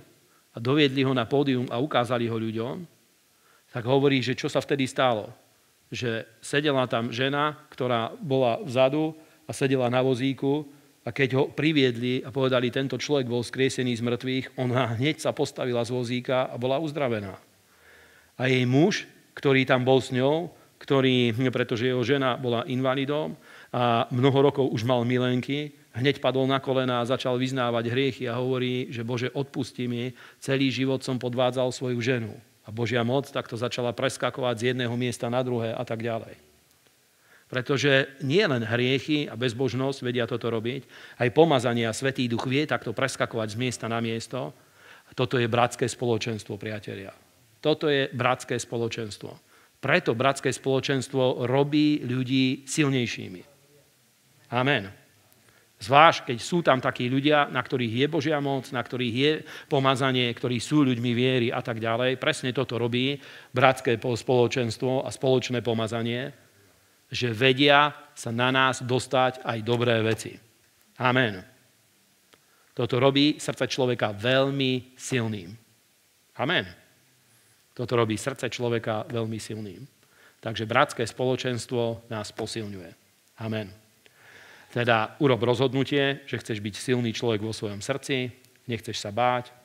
a doviedli ho na pódium a ukázali ho ľuďom, tak hovorí, že čo sa vtedy stalo. Že sedela tam žena, ktorá bola vzadu a sedela na vozíku a keď ho priviedli a povedali, tento človek bol skriesený z mŕtvych, ona hneď sa postavila z vozíka a bola uzdravená. A jej muž, ktorý tam bol s ňou, ktorý, pretože jeho žena bola invalidom a mnoho rokov už mal milenky, Hneď padol na kolena a začal vyznávať hriechy a hovorí, že Bože, odpusti mi, celý život som podvádzal svoju ženu. A Božia moc takto začala preskakovať z jedného miesta na druhé a tak ďalej. Pretože nie len hriechy a bezbožnosť vedia toto robiť, aj pomazanie a Svetý duch vie takto preskakovať z miesta na miesto. Toto je bratské spoločenstvo, priatelia. Toto je bratské spoločenstvo. Preto bratské spoločenstvo robí ľudí silnejšími. Amen. Zvlášť, keď sú tam takí ľudia, na ktorých je Božia moc, na ktorých je pomazanie, ktorí sú ľuďmi viery a tak ďalej. Presne toto robí bratské spoločenstvo a spoločné pomazanie, že vedia sa na nás dostať aj dobré veci. Amen. Toto robí srdce človeka veľmi silným. Amen. Toto robí srdce človeka veľmi silným. Takže bratské spoločenstvo nás posilňuje. Amen. Teda urob rozhodnutie, že chceš byť silný človek vo svojom srdci, nechceš sa báť, eh,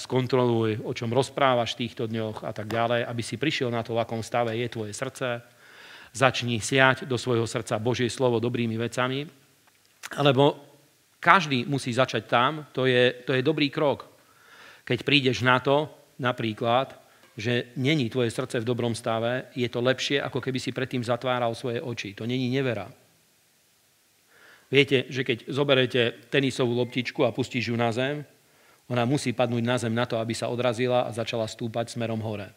skontroluj, o čom rozprávaš v týchto dňoch a tak ďalej, aby si prišiel na to, v akom stave je tvoje srdce. Začni siať do svojho srdca Božie slovo dobrými vecami, lebo každý musí začať tam, to je, to je dobrý krok. Keď prídeš na to, napríklad, že není tvoje srdce v dobrom stave, je to lepšie, ako keby si predtým zatváral svoje oči. To není nevera. Viete, že keď zoberete tenisovú loptičku a pustíš ju na zem, ona musí padnúť na zem na to, aby sa odrazila a začala stúpať smerom hore.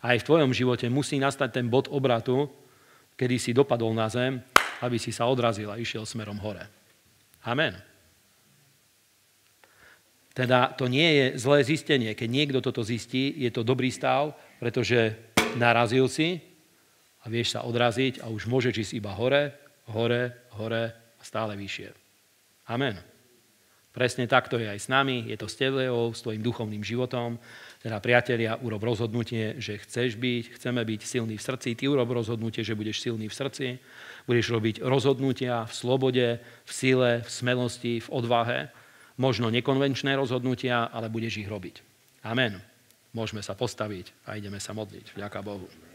A aj v tvojom živote musí nastať ten bod obratu, kedy si dopadol na zem, aby si sa odrazil a išiel smerom hore. Amen. Teda to nie je zlé zistenie. Keď niekto toto zistí, je to dobrý stav, pretože narazil si a vieš sa odraziť a už môžeš ísť iba hore, hore, hore, a stále vyššie. Amen. Presne takto je aj s nami, je to s tebou, s tvojim duchovným životom. Teda priatelia, urob rozhodnutie, že chceš byť, chceme byť silný v srdci. Ty urob rozhodnutie, že budeš silný v srdci. Budeš robiť rozhodnutia v slobode, v sile, v smelosti, v odvahe. Možno nekonvenčné rozhodnutia, ale budeš ich robiť. Amen. Môžeme sa postaviť a ideme sa modliť. Vďaka Bohu.